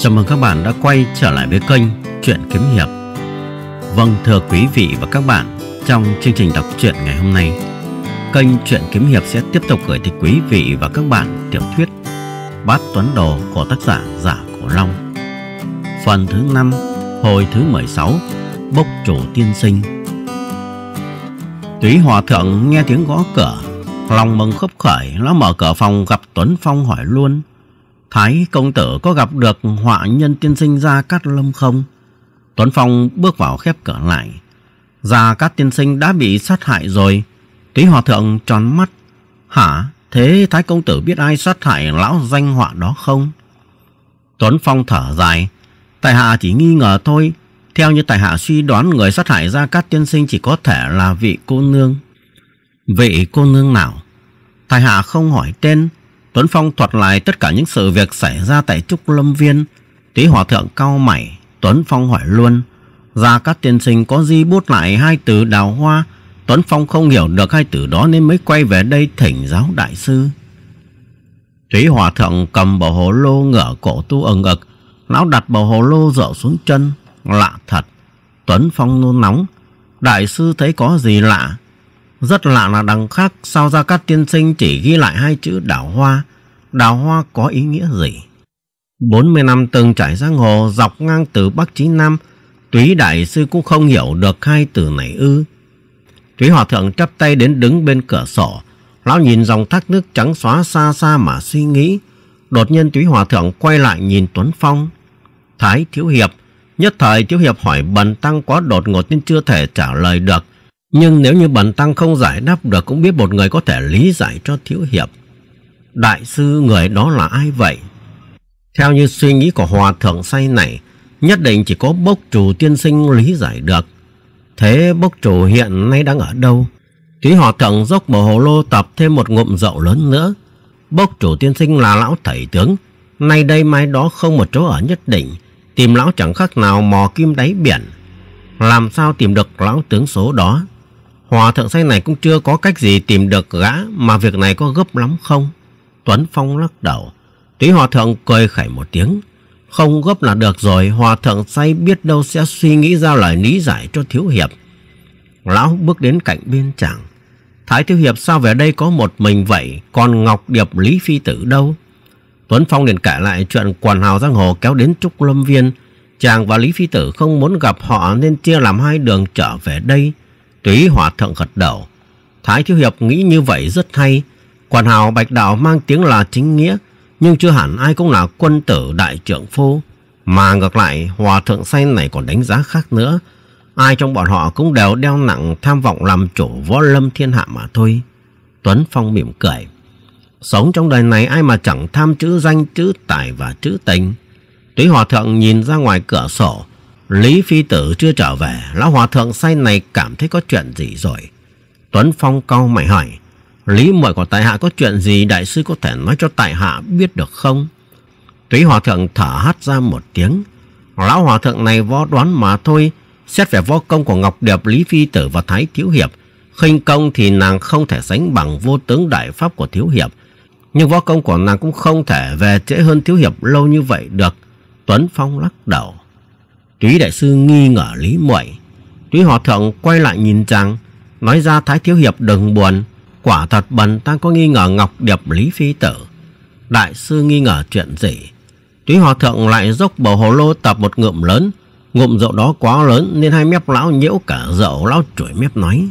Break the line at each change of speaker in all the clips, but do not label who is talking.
Chào mừng các bạn đã quay trở lại với kênh Chuyện Kiếm Hiệp Vâng thưa quý vị và các bạn Trong chương trình đọc truyện ngày hôm nay Kênh Chuyện Kiếm Hiệp sẽ tiếp tục gửi tới quý vị và các bạn tiểu thuyết Bát Tuấn Đồ của tác giả Giả Cổ Long Phần thứ 5 Hồi thứ 16 Bốc chủ tiên sinh Túy Hòa Thượng nghe tiếng gõ cửa Lòng mừng khấp khởi Nó mở cửa phòng gặp Tuấn Phong hỏi luôn Thái công tử có gặp được họa nhân tiên sinh Gia Cát Lâm không? Tuấn Phong bước vào khép cửa lại. Gia Cát tiên sinh đã bị sát hại rồi. Ký hòa thượng tròn mắt. Hả? Thế Thái công tử biết ai sát hại lão danh họa đó không? Tuấn Phong thở dài. Tài hạ chỉ nghi ngờ thôi. Theo như tài hạ suy đoán người sát hại Gia Cát tiên sinh chỉ có thể là vị cô nương. Vị cô nương nào? Tài hạ không hỏi tên, Tuấn Phong thuật lại tất cả những sự việc xảy ra tại Trúc Lâm Viên. Tí hòa thượng cao mày, Tuấn Phong hỏi luôn. Ra các tiên sinh có di bút lại hai từ đào hoa. Tuấn Phong không hiểu được hai từ đó nên mới quay về đây thỉnh giáo đại sư. Thúy Hòa Thượng cầm bầu hồ lô ngửa cổ tu ẩn ực. Lão đặt bầu hồ lô dở xuống chân. Lạ thật. Tuấn Phong nôn nóng. Đại sư thấy có gì lạ. Rất lạ là đằng khác sao Gia Cát Tiên Sinh chỉ ghi lại hai chữ đảo hoa. Đảo hoa có ý nghĩa gì? 40 năm từng trải giang hồ dọc ngang từ Bắc chí Nam, Túy Đại Sư cũng không hiểu được hai từ này ư. Túy Hòa Thượng chắp tay đến đứng bên cửa sổ, lão nhìn dòng thác nước trắng xóa xa xa mà suy nghĩ. Đột nhiên Túy Hòa Thượng quay lại nhìn Tuấn Phong. Thái Thiếu Hiệp, nhất thời Thiếu Hiệp hỏi bần tăng quá đột ngột nên chưa thể trả lời được. Nhưng nếu như bần tăng không giải đáp được cũng biết một người có thể lý giải cho thiếu hiệp. Đại sư người đó là ai vậy? Theo như suy nghĩ của hòa thượng say này, nhất định chỉ có bốc chủ tiên sinh lý giải được. Thế bốc chủ hiện nay đang ở đâu? Tí hòa thượng dốc bồ hồ lô tập thêm một ngụm rượu lớn nữa. Bốc chủ tiên sinh là lão thầy tướng. Nay đây mai đó không một chỗ ở nhất định. Tìm lão chẳng khác nào mò kim đáy biển. Làm sao tìm được lão tướng số đó? Hòa thượng say này cũng chưa có cách gì tìm được gã mà việc này có gấp lắm không? Tuấn Phong lắc đầu. Túy hòa thượng cười khẩy một tiếng. Không gấp là được rồi, hòa thượng say biết đâu sẽ suy nghĩ ra lời lý giải cho thiếu hiệp. Lão bước đến cạnh biên chàng. Thái thiếu hiệp sao về đây có một mình vậy, còn Ngọc Điệp Lý Phi Tử đâu? Tuấn Phong liền kể lại chuyện quần hào giang hồ kéo đến Trúc Lâm Viên. Chàng và Lý Phi Tử không muốn gặp họ nên chia làm hai đường trở về đây. Túy hòa thượng gật đầu. Thái Thiếu Hiệp nghĩ như vậy rất hay. Quản hào bạch đạo mang tiếng là chính nghĩa, nhưng chưa hẳn ai cũng là quân tử đại trưởng phu. Mà ngược lại, hòa thượng say này còn đánh giá khác nữa. Ai trong bọn họ cũng đều đeo nặng tham vọng làm chủ võ lâm thiên hạ mà thôi. Tuấn Phong mỉm cười. Sống trong đời này ai mà chẳng tham chữ danh, chữ tài và chữ tình. Túy hòa thượng nhìn ra ngoài cửa sổ, Lý Phi Tử chưa trở về, lão hòa thượng say này cảm thấy có chuyện gì rồi. Tuấn Phong cau mày hỏi, Lý muội của tại hạ có chuyện gì đại sư có thể nói cho tại hạ biết được không? Túy hòa thượng thở hắt ra một tiếng. Lão hòa thượng này võ đoán mà thôi, xét về võ công của Ngọc Điệp, Lý Phi Tử và Thái Thiếu Hiệp. khinh công thì nàng không thể sánh bằng vô tướng đại pháp của Thiếu Hiệp. Nhưng võ công của nàng cũng không thể về trễ hơn Thiếu Hiệp lâu như vậy được. Tuấn Phong lắc đầu. Trí đại sư nghi ngờ Lý Muội. Trí hòa thượng quay lại nhìn chàng, nói ra Thái Thiếu Hiệp đừng buồn. Quả thật bần ta có nghi ngờ Ngọc Điệp Lý Phi Tử. Đại sư nghi ngờ chuyện gì? Trí hòa thượng lại dốc bầu hồ lô tập một ngụm lớn. Ngụm rượu đó quá lớn nên hai mép lão nhiễu cả rượu lão chuỗi mép nói.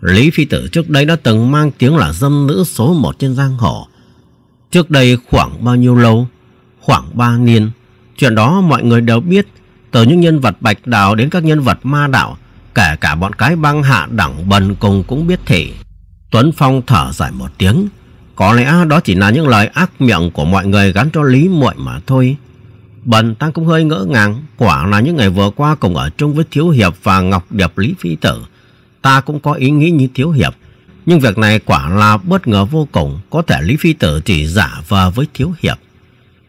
Lý Phi Tử trước đây đã từng mang tiếng là dâm nữ số một trên giang hồ. Trước đây khoảng bao nhiêu lâu? Khoảng ba niên. Chuyện đó mọi người đều biết từ những nhân vật bạch đạo đến các nhân vật ma đạo, kể cả bọn cái băng hạ đẳng bần cùng cũng biết thị. Tuấn Phong thở dài một tiếng, có lẽ đó chỉ là những lời ác miệng của mọi người gắn cho Lý Muội mà thôi. Bần Tăng cũng hơi ngỡ ngàng, quả là những ngày vừa qua cùng ở chung với Thiếu Hiệp và Ngọc Điệp Lý Phi Tử. Ta cũng có ý nghĩ như Thiếu Hiệp, nhưng việc này quả là bất ngờ vô cùng, có thể Lý Phi Tử chỉ giả vờ với Thiếu Hiệp.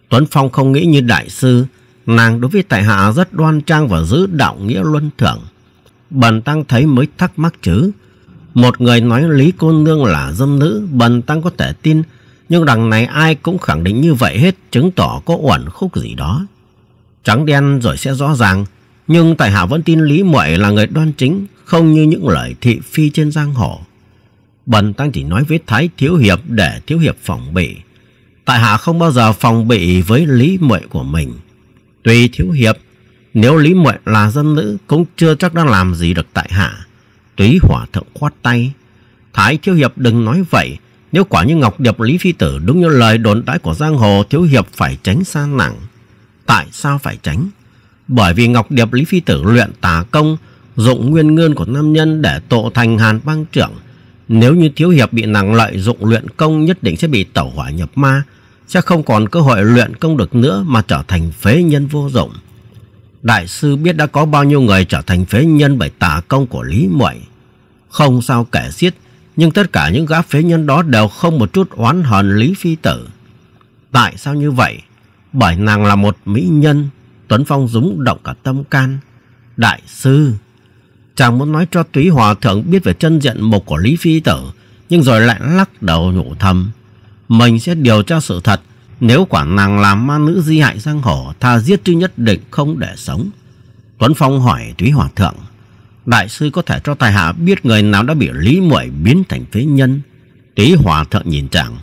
Tuấn Phong không nghĩ như Đại Sư, nàng đối với tại hạ rất đoan trang và giữ đạo nghĩa luân thường. Bần tăng thấy mới thắc mắc chứ. Một người nói Lý Cô Nương là dâm nữ, bần tăng có thể tin, nhưng đằng này ai cũng khẳng định như vậy hết, chứng tỏ có uẩn khúc gì đó. Trắng đen rồi sẽ rõ ràng, nhưng tại hạ vẫn tin Lý muội là người đoan chính, không như những lời thị phi trên giang hồ. Bần tăng chỉ nói với Thái Thiếu Hiệp để Thiếu Hiệp phòng bị. Tại hạ không bao giờ phòng bị với Lý muội của mình. Tùy thiếu hiệp, nếu Lý Muệ là dân nữ cũng chưa chắc đã làm gì được tại hạ. Túy hỏa thượng khoát tay. Thái thiếu hiệp đừng nói vậy. Nếu quả như Ngọc Điệp Lý Phi Tử đúng như lời đồn đãi của Giang Hồ thiếu hiệp phải tránh xa nặng. Tại sao phải tránh? Bởi vì Ngọc Điệp Lý Phi Tử luyện tà công, dụng nguyên ngân của nam nhân để tộ thành hàn băng trưởng. Nếu như thiếu hiệp bị nàng lợi dụng luyện công nhất định sẽ bị tẩu hỏa nhập ma, sẽ không còn cơ hội luyện công được nữa mà trở thành phế nhân vô dụng. Đại sư biết đã có bao nhiêu người trở thành phế nhân bởi tà công của Lý Muội. Không sao kể xiết, nhưng tất cả những gã phế nhân đó đều không một chút oán hận Lý Phi Tử. Tại sao như vậy? Bởi nàng là một mỹ nhân, Tuấn Phong dũng động cả tâm can. Đại sư, chàng muốn nói cho Túy Hòa Thượng biết về chân diện mục của Lý Phi Tử, nhưng rồi lại lắc đầu nhủ thầm. Mình sẽ điều tra sự thật Nếu quả nàng làm ma nữ di hại giang hồ Tha giết chứ nhất định không để sống Tuấn Phong hỏi túy Hòa Thượng Đại sư có thể cho tài hạ biết Người nào đã bị Lý Muội biến thành phế nhân túy Hòa Thượng nhìn chẳng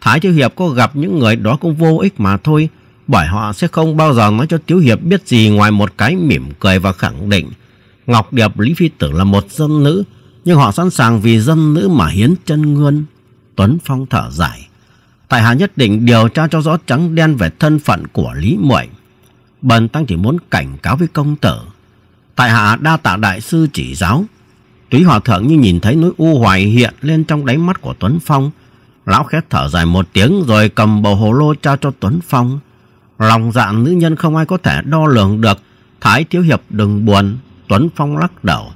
Thái Thiếu Hiệp có gặp những người đó cũng vô ích mà thôi Bởi họ sẽ không bao giờ nói cho Thiếu Hiệp biết gì Ngoài một cái mỉm cười và khẳng định Ngọc Điệp Lý Phi Tử là một dân nữ Nhưng họ sẵn sàng vì dân nữ mà hiến chân nguyên Tuấn Phong thở dài tại hạ nhất định điều tra cho rõ trắng đen về thân phận của Lý Muội. Bần tăng chỉ muốn cảnh cáo với công tử. Tại hạ đa tạ đại sư chỉ giáo. Túy hòa thượng như nhìn thấy nỗi u hoài hiện lên trong đáy mắt của Tuấn Phong. Lão khét thở dài một tiếng rồi cầm bầu hồ lô trao cho Tuấn Phong. Lòng dạn nữ nhân không ai có thể đo lường được. Thái thiếu hiệp đừng buồn. Tuấn Phong lắc đầu.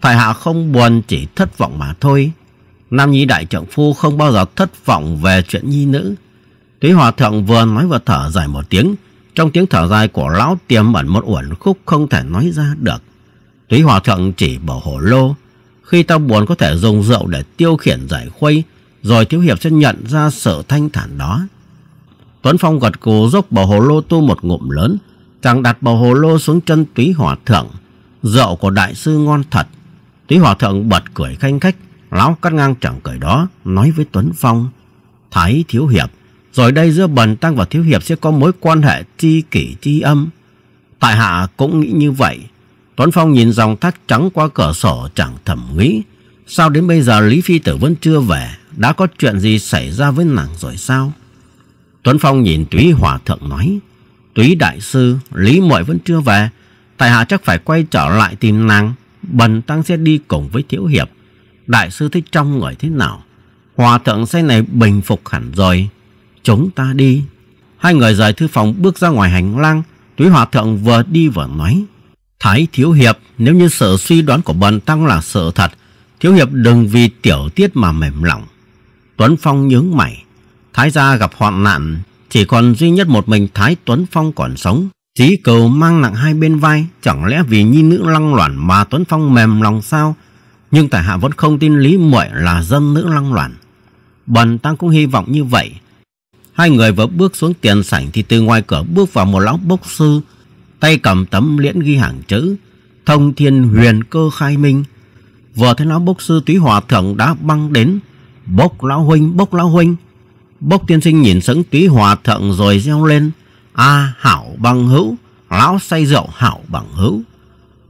Tại hạ không buồn chỉ thất vọng mà thôi. Nam Nhi Đại Trượng Phu không bao giờ thất vọng về chuyện nhi nữ. Thúy Hòa Thượng vừa nói vừa thở dài một tiếng. Trong tiếng thở dài của lão tiềm ẩn một uẩn khúc không thể nói ra được. Thúy Hòa Thượng chỉ bảo hổ lô. Khi ta buồn có thể dùng rượu để tiêu khiển giải khuây, rồi Thiếu Hiệp sẽ nhận ra sự thanh thản đó. Tuấn Phong gật cù dốc bảo hồ lô tu một ngụm lớn, chàng đặt bảo hồ lô xuống chân túy hòa thượng. Rượu của đại sư ngon thật. Túy hòa thượng bật cười khanh khách, Lão cắt ngang chẳng cởi đó, nói với Tuấn Phong. Thái Thiếu Hiệp, rồi đây giữa Bần Tăng và Thiếu Hiệp sẽ có mối quan hệ tri kỷ tri âm. Tại hạ cũng nghĩ như vậy. Tuấn Phong nhìn dòng thác trắng qua cửa sổ chẳng thầm nghĩ. Sao đến bây giờ Lý Phi Tử vẫn chưa về? Đã có chuyện gì xảy ra với nàng rồi sao? Tuấn Phong nhìn Túy Hòa Thượng nói. Túy Đại Sư, Lý Mội vẫn chưa về. Tại hạ chắc phải quay trở lại tìm nàng. Bần Tăng sẽ đi cùng với Thiếu Hiệp. Đại sư thích trong người thế nào Hòa thượng say này bình phục hẳn rồi Chúng ta đi Hai người rời thư phòng bước ra ngoài hành lang Túy hòa thượng vừa đi vừa nói Thái thiếu hiệp Nếu như sự suy đoán của bần tăng là sự thật Thiếu hiệp đừng vì tiểu tiết mà mềm lòng Tuấn Phong nhướng mày Thái gia gặp hoạn nạn Chỉ còn duy nhất một mình Thái Tuấn Phong còn sống Chí cầu mang nặng hai bên vai Chẳng lẽ vì nhi nữ lăng loạn mà Tuấn Phong mềm lòng sao nhưng tại hạ vẫn không tin Lý Muội là dân nữ lăng loạn. Bần tăng cũng hy vọng như vậy. Hai người vừa bước xuống tiền sảnh thì từ ngoài cửa bước vào một lão bốc sư, tay cầm tấm liễn ghi hàng chữ, thông thiên huyền cơ khai minh. Vừa thấy lão bốc sư túy hòa thượng đã băng đến, bốc lão huynh, bốc lão huynh. Bốc tiên sinh nhìn sững túy hòa thượng rồi reo lên, a hảo bằng hữu, lão say rượu hảo bằng hữu.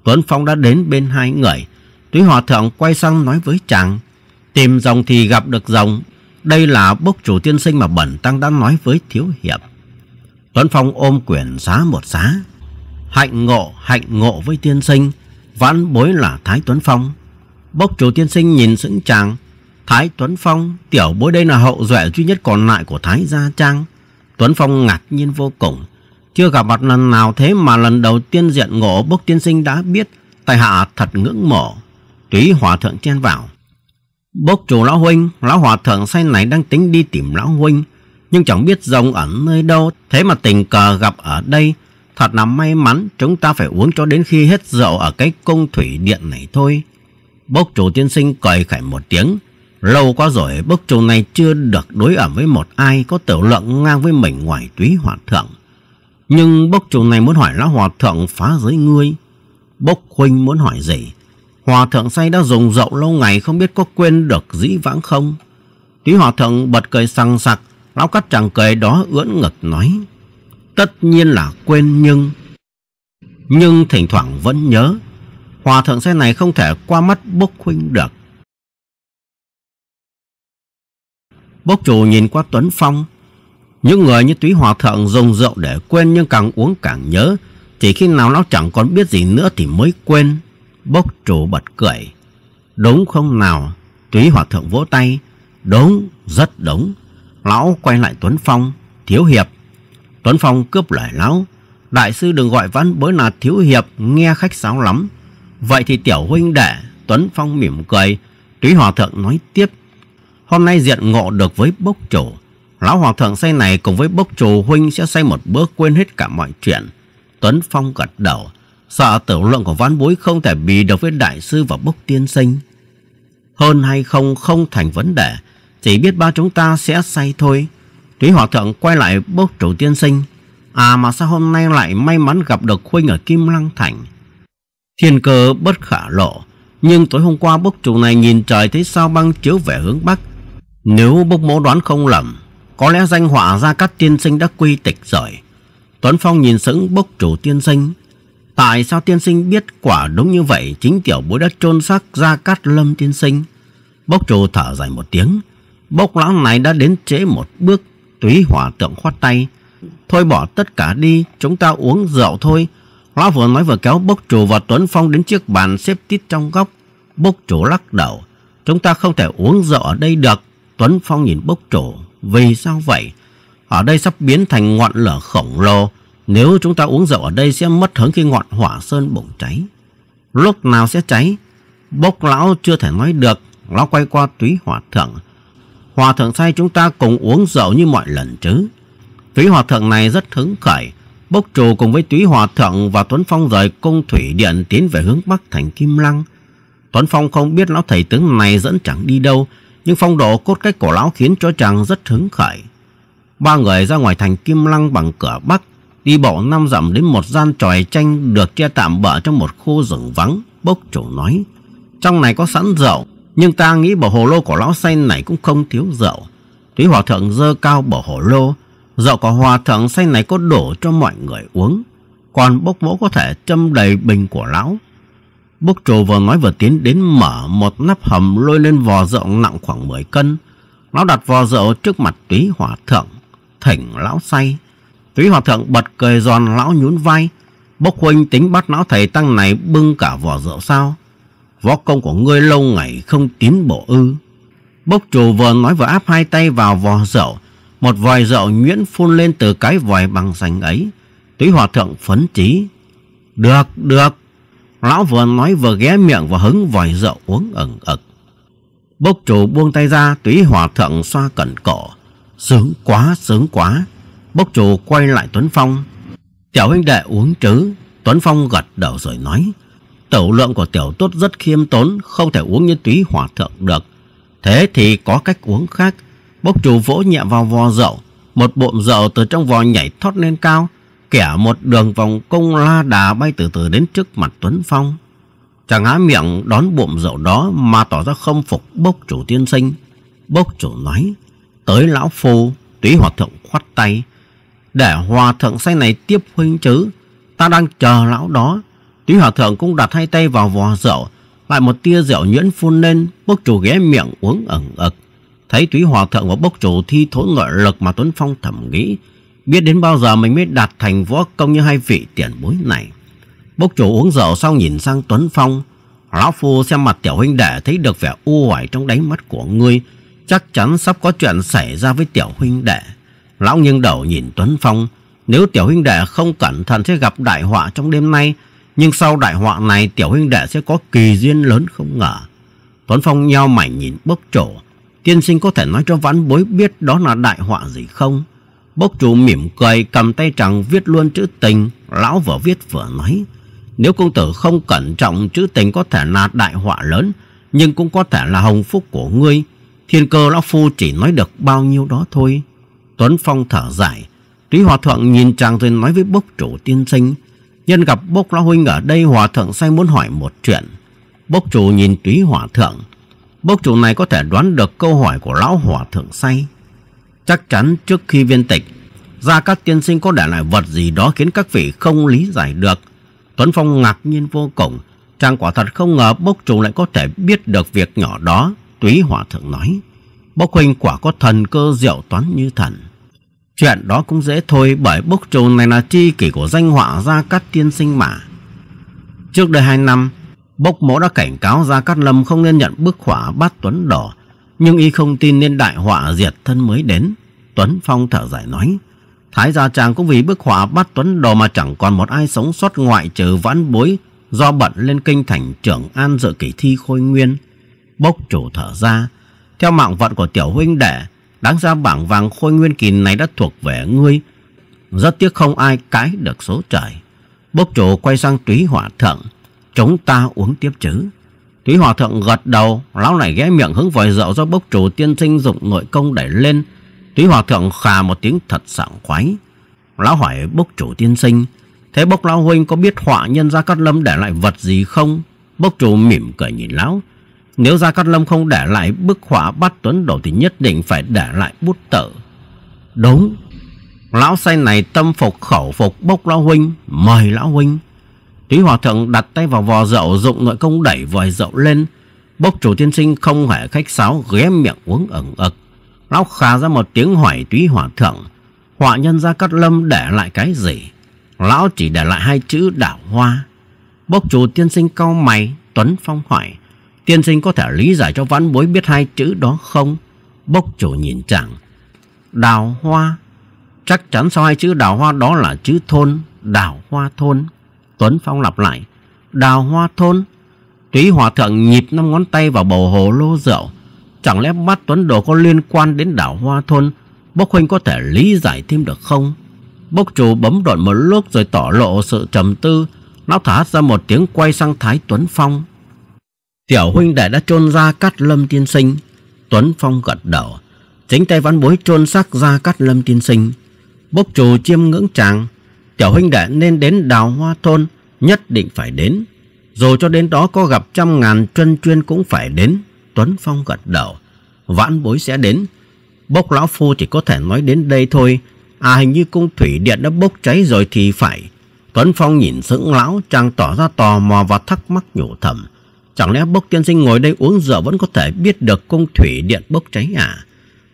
Tuấn Phong đã đến bên hai người, Túy hòa thượng quay sang nói với chàng Tìm dòng thì gặp được dòng Đây là bốc chủ tiên sinh mà Bẩn Tăng đang nói với Thiếu Hiệp Tuấn Phong ôm quyển giá một giá Hạnh ngộ hạnh ngộ với tiên sinh Vãn bối là Thái Tuấn Phong Bốc chủ tiên sinh nhìn sững chàng Thái Tuấn Phong Tiểu bối đây là hậu duệ duy nhất còn lại của Thái Gia Trang Tuấn Phong ngạc nhiên vô cùng Chưa gặp mặt lần nào thế mà lần đầu tiên diện ngộ Bốc tiên sinh đã biết Tài hạ thật ngưỡng mộ Lý Hòa Thượng chen vào. Bốc chủ Lão Huynh, Lão Hòa Thượng say này đang tính đi tìm Lão Huynh, nhưng chẳng biết rồng ở nơi đâu, thế mà tình cờ gặp ở đây. Thật là may mắn, chúng ta phải uống cho đến khi hết rượu ở cái cung thủy điện này thôi. Bốc chủ tiên sinh cười khải một tiếng. Lâu quá rồi bốc chủ này chưa được đối ẩm với một ai có tiểu lượng ngang với mình ngoài túy hòa thượng. Nhưng bốc chủ này muốn hỏi lão hòa thượng phá giới ngươi. Bốc huynh muốn hỏi gì? Hòa thượng say đã dùng rượu lâu ngày không biết có quên được dĩ vãng không. Tí hòa thượng bật cười sằng sặc, lão cắt chàng cười đó ưỡn ngực nói. Tất nhiên là quên nhưng... Nhưng thỉnh thoảng vẫn nhớ, hòa thượng say này không thể qua mắt bốc huynh được. Bốc chủ nhìn qua Tuấn Phong, những người như túy hòa thượng dùng rượu để quên nhưng càng uống càng nhớ, chỉ khi nào lão chẳng còn biết gì nữa thì mới quên. Bốc chủ bật cười. Đúng không nào? Túy hòa thượng vỗ tay. Đúng, rất đúng. Lão quay lại Tuấn Phong. Thiếu hiệp. Tuấn Phong cướp lời lão. Đại sư đừng gọi văn bối là thiếu hiệp, nghe khách sáo lắm. Vậy thì tiểu huynh đệ, Tuấn Phong mỉm cười. Túy hòa thượng nói tiếp. Hôm nay diện ngộ được với bốc chủ. Lão hòa thượng say này cùng với bốc chủ huynh sẽ say một bước quên hết cả mọi chuyện. Tuấn Phong gật đầu. Sợ tưởng luận của ván bối không thể bị được với đại sư và bốc tiên sinh Hơn hay không không thành vấn đề Chỉ biết ba chúng ta sẽ say thôi Thúy Hòa Thượng quay lại bốc chủ tiên sinh À mà sao hôm nay lại may mắn gặp được Khuynh ở Kim Lăng Thành Thiên cơ bất khả lộ Nhưng tối hôm qua bốc chủ này nhìn trời thấy sao băng chiếu về hướng Bắc Nếu bốc mố đoán không lầm Có lẽ danh họa ra các tiên sinh đã quy tịch rồi Tuấn Phong nhìn sững bốc chủ tiên sinh Tại sao tiên sinh biết quả đúng như vậy Chính tiểu bối đã trôn xác ra cát lâm tiên sinh Bốc trù thở dài một tiếng Bốc lão này đã đến trễ một bước Túy hỏa tượng khoát tay Thôi bỏ tất cả đi Chúng ta uống rượu thôi Lão vừa nói vừa kéo bốc trù và Tuấn Phong Đến chiếc bàn xếp tít trong góc Bốc trù lắc đầu Chúng ta không thể uống rượu ở đây được Tuấn Phong nhìn bốc trù Vì sao vậy Ở đây sắp biến thành ngọn lửa khổng lồ nếu chúng ta uống rượu ở đây sẽ mất hứng khi ngọn hỏa sơn bùng cháy. Lúc nào sẽ cháy? Bốc lão chưa thể nói được. Lão quay qua túy hòa thượng. Hòa thượng say chúng ta cùng uống rượu như mọi lần chứ. Túy hòa thượng này rất hứng khởi. Bốc trù cùng với túy hòa thượng và Tuấn Phong rời cung thủy điện tiến về hướng bắc thành Kim Lăng. Tuấn Phong không biết lão thầy tướng này dẫn chẳng đi đâu, nhưng phong độ cốt cách của lão khiến cho chàng rất hứng khởi. Ba người ra ngoài thành Kim Lăng bằng cửa bắc, Đi bộ năm dặm đến một gian tròi tranh được che tạm bỡ trong một khu rừng vắng. Bốc chủ nói, trong này có sẵn rượu, nhưng ta nghĩ bầu hồ lô của lão xanh này cũng không thiếu rượu. Túy hòa thượng dơ cao bầu hồ lô, rượu của hòa thượng xanh này có đổ cho mọi người uống. Còn bốc mỗ có thể châm đầy bình của lão. Bốc chủ vừa nói vừa tiến đến mở một nắp hầm lôi lên vò rượu nặng khoảng 10 cân. Lão đặt vò rượu trước mặt túy hòa thượng, thỉnh lão say. Túy hòa thượng bật cười giòn lão nhún vai. Bốc huynh tính bắt lão thầy tăng này bưng cả vỏ rượu sao? Võ công của ngươi lâu ngày không tiến bộ ư. Bốc trù vừa nói vừa áp hai tay vào vò rượu. Một vòi rượu nhuyễn phun lên từ cái vòi bằng sành ấy. Túy hòa thượng phấn trí. Được, được. Lão vừa nói vừa ghé miệng và hứng vòi rượu uống ẩn ực. Bốc chủ buông tay ra, túy hòa thượng xoa cẩn cổ. Sướng quá, sướng quá. Bốc trù quay lại Tuấn Phong. Tiểu huynh đệ uống chứ? Tuấn Phong gật đầu rồi nói. Tẩu lượng của tiểu tốt rất khiêm tốn, không thể uống như túy hỏa thượng được. Thế thì có cách uống khác. Bốc trù vỗ nhẹ vào vò rượu. Một bộm rượu từ trong vò nhảy thoát lên cao. Kẻ một đường vòng công la đà bay từ từ đến trước mặt Tuấn Phong. Chàng há miệng đón bộm rượu đó mà tỏ ra không phục bốc chủ tiên sinh. Bốc chủ nói, tới lão phu, túy hòa thượng khoát tay, để hòa thượng say này tiếp huynh chứ Ta đang chờ lão đó Tuy hòa thượng cũng đặt hai tay vào vò rượu Lại một tia rượu nhuyễn phun lên Bốc chủ ghé miệng uống ẩn ực Thấy túy hòa thượng và bốc chủ thi thố nội lực Mà Tuấn Phong thầm nghĩ Biết đến bao giờ mình mới đạt thành võ công như hai vị tiền bối này Bốc chủ uống rượu xong nhìn sang Tuấn Phong Lão Phu xem mặt tiểu huynh đệ thấy được vẻ u hoài trong đáy mắt của ngươi Chắc chắn sắp có chuyện xảy ra với tiểu huynh đệ Lão nghiêng đầu nhìn Tuấn Phong. Nếu tiểu huynh đệ không cẩn thận sẽ gặp đại họa trong đêm nay. Nhưng sau đại họa này tiểu huynh đệ sẽ có kỳ duyên lớn không ngờ. Tuấn Phong nheo mảnh nhìn bốc trổ. Tiên sinh có thể nói cho vãn bối biết đó là đại họa gì không? Bốc chủ mỉm cười cầm tay trắng viết luôn chữ tình. Lão vừa viết vừa nói. Nếu công tử không cẩn trọng chữ tình có thể là đại họa lớn. Nhưng cũng có thể là hồng phúc của ngươi. Thiên cơ lão phu chỉ nói được bao nhiêu đó thôi. Tuấn Phong thở dài. Lý Hòa Thượng nhìn chàng rồi nói với bốc chủ tiên sinh. Nhân gặp bốc lão huynh ở đây Hòa Thượng say muốn hỏi một chuyện. Bốc chủ nhìn Túy Hòa Thượng. Bốc chủ này có thể đoán được câu hỏi của lão Hòa Thượng say. Chắc chắn trước khi viên tịch, ra các tiên sinh có để lại vật gì đó khiến các vị không lý giải được. Tuấn Phong ngạc nhiên vô cùng. Chàng quả thật không ngờ bốc chủ lại có thể biết được việc nhỏ đó. Túy Hòa Thượng nói. Bốc huynh quả có thần cơ diệu toán như thần. Chuyện đó cũng dễ thôi bởi bốc trù này là chi kỷ của danh họa Gia Cát Tiên Sinh mà. Trước đây hai năm, Bốc mỗ đã cảnh cáo Gia Cát Lâm không nên nhận bức họa bát Tuấn đỏ, nhưng y không tin nên đại họa diệt thân mới đến. Tuấn Phong thở dài nói, Thái Gia chàng cũng vì bức họa bát Tuấn đỏ mà chẳng còn một ai sống sót ngoại trừ vãn bối do bận lên kinh thành trưởng an dự kỳ thi khôi nguyên. Bốc chủ thở ra, theo mạng vận của tiểu huynh đệ, đáng ra bảng vàng khôi nguyên kỳ này đã thuộc về ngươi. Rất tiếc không ai cãi được số trời. Bốc chủ quay sang túy hỏa thượng, chúng ta uống tiếp chứ. Túy hỏa thượng gật đầu, lão này ghé miệng hứng vòi rượu do bốc chủ tiên sinh dụng nội công đẩy lên. Túy hỏa thượng khà một tiếng thật sảng khoái. Lão hỏi bốc chủ tiên sinh, thế bốc lão huynh có biết họa nhân ra cát lâm để lại vật gì không? Bốc chủ mỉm cười nhìn lão, nếu Gia Cát Lâm không để lại bức họa bắt Tuấn Đổ thì nhất định phải để lại bút tử. Đúng, lão say này tâm phục khẩu phục bốc lão huynh, mời lão huynh. Lý Hòa Thượng đặt tay vào vò rượu dụng nội công đẩy vòi rượu lên. Bốc chủ tiên sinh không hề khách sáo ghé miệng uống ẩn ực. Lão khà ra một tiếng hỏi Túy Hòa Thượng. Họa nhân Gia Cát Lâm để lại cái gì? Lão chỉ để lại hai chữ đảo hoa. Bốc chủ tiên sinh cau mày, Tuấn Phong hỏi. Tiên sinh có thể lý giải cho vãn bối biết hai chữ đó không? Bốc chủ nhìn chàng. Đào hoa. Chắc chắn sau hai chữ đào hoa đó là chữ thôn. Đào hoa thôn. Tuấn Phong lặp lại. Đào hoa thôn. Túy hòa thượng nhịp năm ngón tay vào bầu hồ lô rượu. Chẳng lẽ mắt Tuấn Đồ có liên quan đến đảo hoa thôn? Bốc huynh có thể lý giải thêm được không? Bốc chủ bấm đoạn một lúc rồi tỏ lộ sự trầm tư. Nó thả ra một tiếng quay sang Thái Tuấn Phong. Tiểu huynh đệ đã chôn ra cát lâm tiên sinh. Tuấn Phong gật đầu. Chính tay vãn bối chôn xác ra cát lâm tiên sinh. Bốc trù chiêm ngưỡng chàng. Tiểu huynh đệ nên đến đào hoa thôn. Nhất định phải đến. Dù cho đến đó có gặp trăm ngàn chân chuyên cũng phải đến. Tuấn Phong gật đầu. Vãn bối sẽ đến. Bốc lão phu chỉ có thể nói đến đây thôi. À hình như cung thủy điện đã bốc cháy rồi thì phải. Tuấn Phong nhìn sững lão chàng tỏ ra tò mò và thắc mắc nhủ thầm. Chẳng lẽ Bốc Tiên Sinh ngồi đây uống rượu vẫn có thể biết được cung thủy điện bốc cháy à?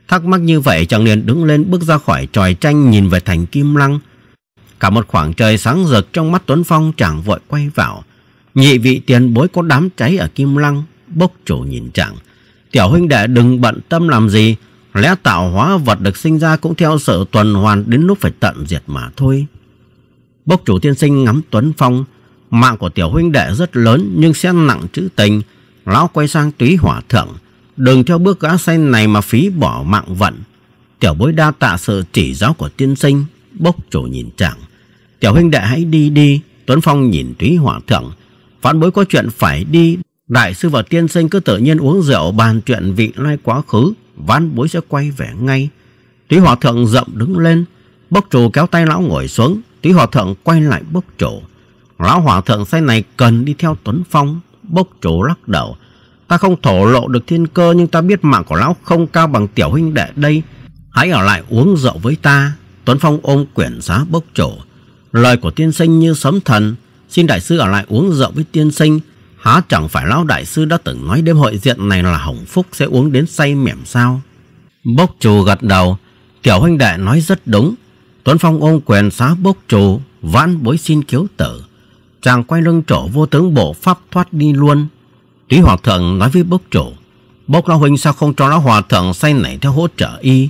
Thắc mắc như vậy chàng liền đứng lên bước ra khỏi tròi tranh nhìn về thành Kim Lăng. Cả một khoảng trời sáng rực trong mắt Tuấn Phong chàng vội quay vào. Nhị vị tiền bối có đám cháy ở Kim Lăng, bốc chủ nhìn chàng. Tiểu huynh đệ đừng bận tâm làm gì, lẽ tạo hóa vật được sinh ra cũng theo sự tuần hoàn đến lúc phải tận diệt mà thôi. Bốc chủ tiên sinh ngắm Tuấn Phong, Mạng của tiểu huynh đệ rất lớn nhưng sẽ nặng chữ tình. Lão quay sang túy hỏa thượng. Đừng cho bước gã say này mà phí bỏ mạng vận. Tiểu bối đa tạ sự chỉ giáo của tiên sinh. Bốc chủ nhìn chàng. Tiểu huynh đệ hãy đi đi. Tuấn Phong nhìn túy hỏa thượng. Phán bối có chuyện phải đi. Đại sư và tiên sinh cứ tự nhiên uống rượu bàn chuyện vị lai quá khứ. Ván bối sẽ quay về ngay. Túy hỏa thượng rậm đứng lên. Bốc chủ kéo tay lão ngồi xuống. Túy hỏa thượng quay lại bốc chủ. Lão Hòa Thượng say này cần đi theo Tuấn Phong, bốc chỗ lắc đầu. Ta không thổ lộ được thiên cơ nhưng ta biết mạng của lão không cao bằng tiểu huynh đệ đây. Hãy ở lại uống rượu với ta. Tuấn Phong ôm quyển giá bốc chỗ. Lời của tiên sinh như sấm thần. Xin đại sư ở lại uống rượu với tiên sinh. Há chẳng phải lão đại sư đã từng nói đêm hội diện này là hồng phúc sẽ uống đến say mềm sao. Bốc trù gật đầu. Tiểu huynh đệ nói rất đúng. Tuấn Phong ôm quyền xá bốc trù, vãn bối xin kiếu tử chàng quay lưng trổ vô tướng bộ pháp thoát đi luôn. Lý Hòa Thượng nói với bốc trổ, bốc lão huynh sao không cho lão Hòa Thượng say nảy theo hỗ trợ y.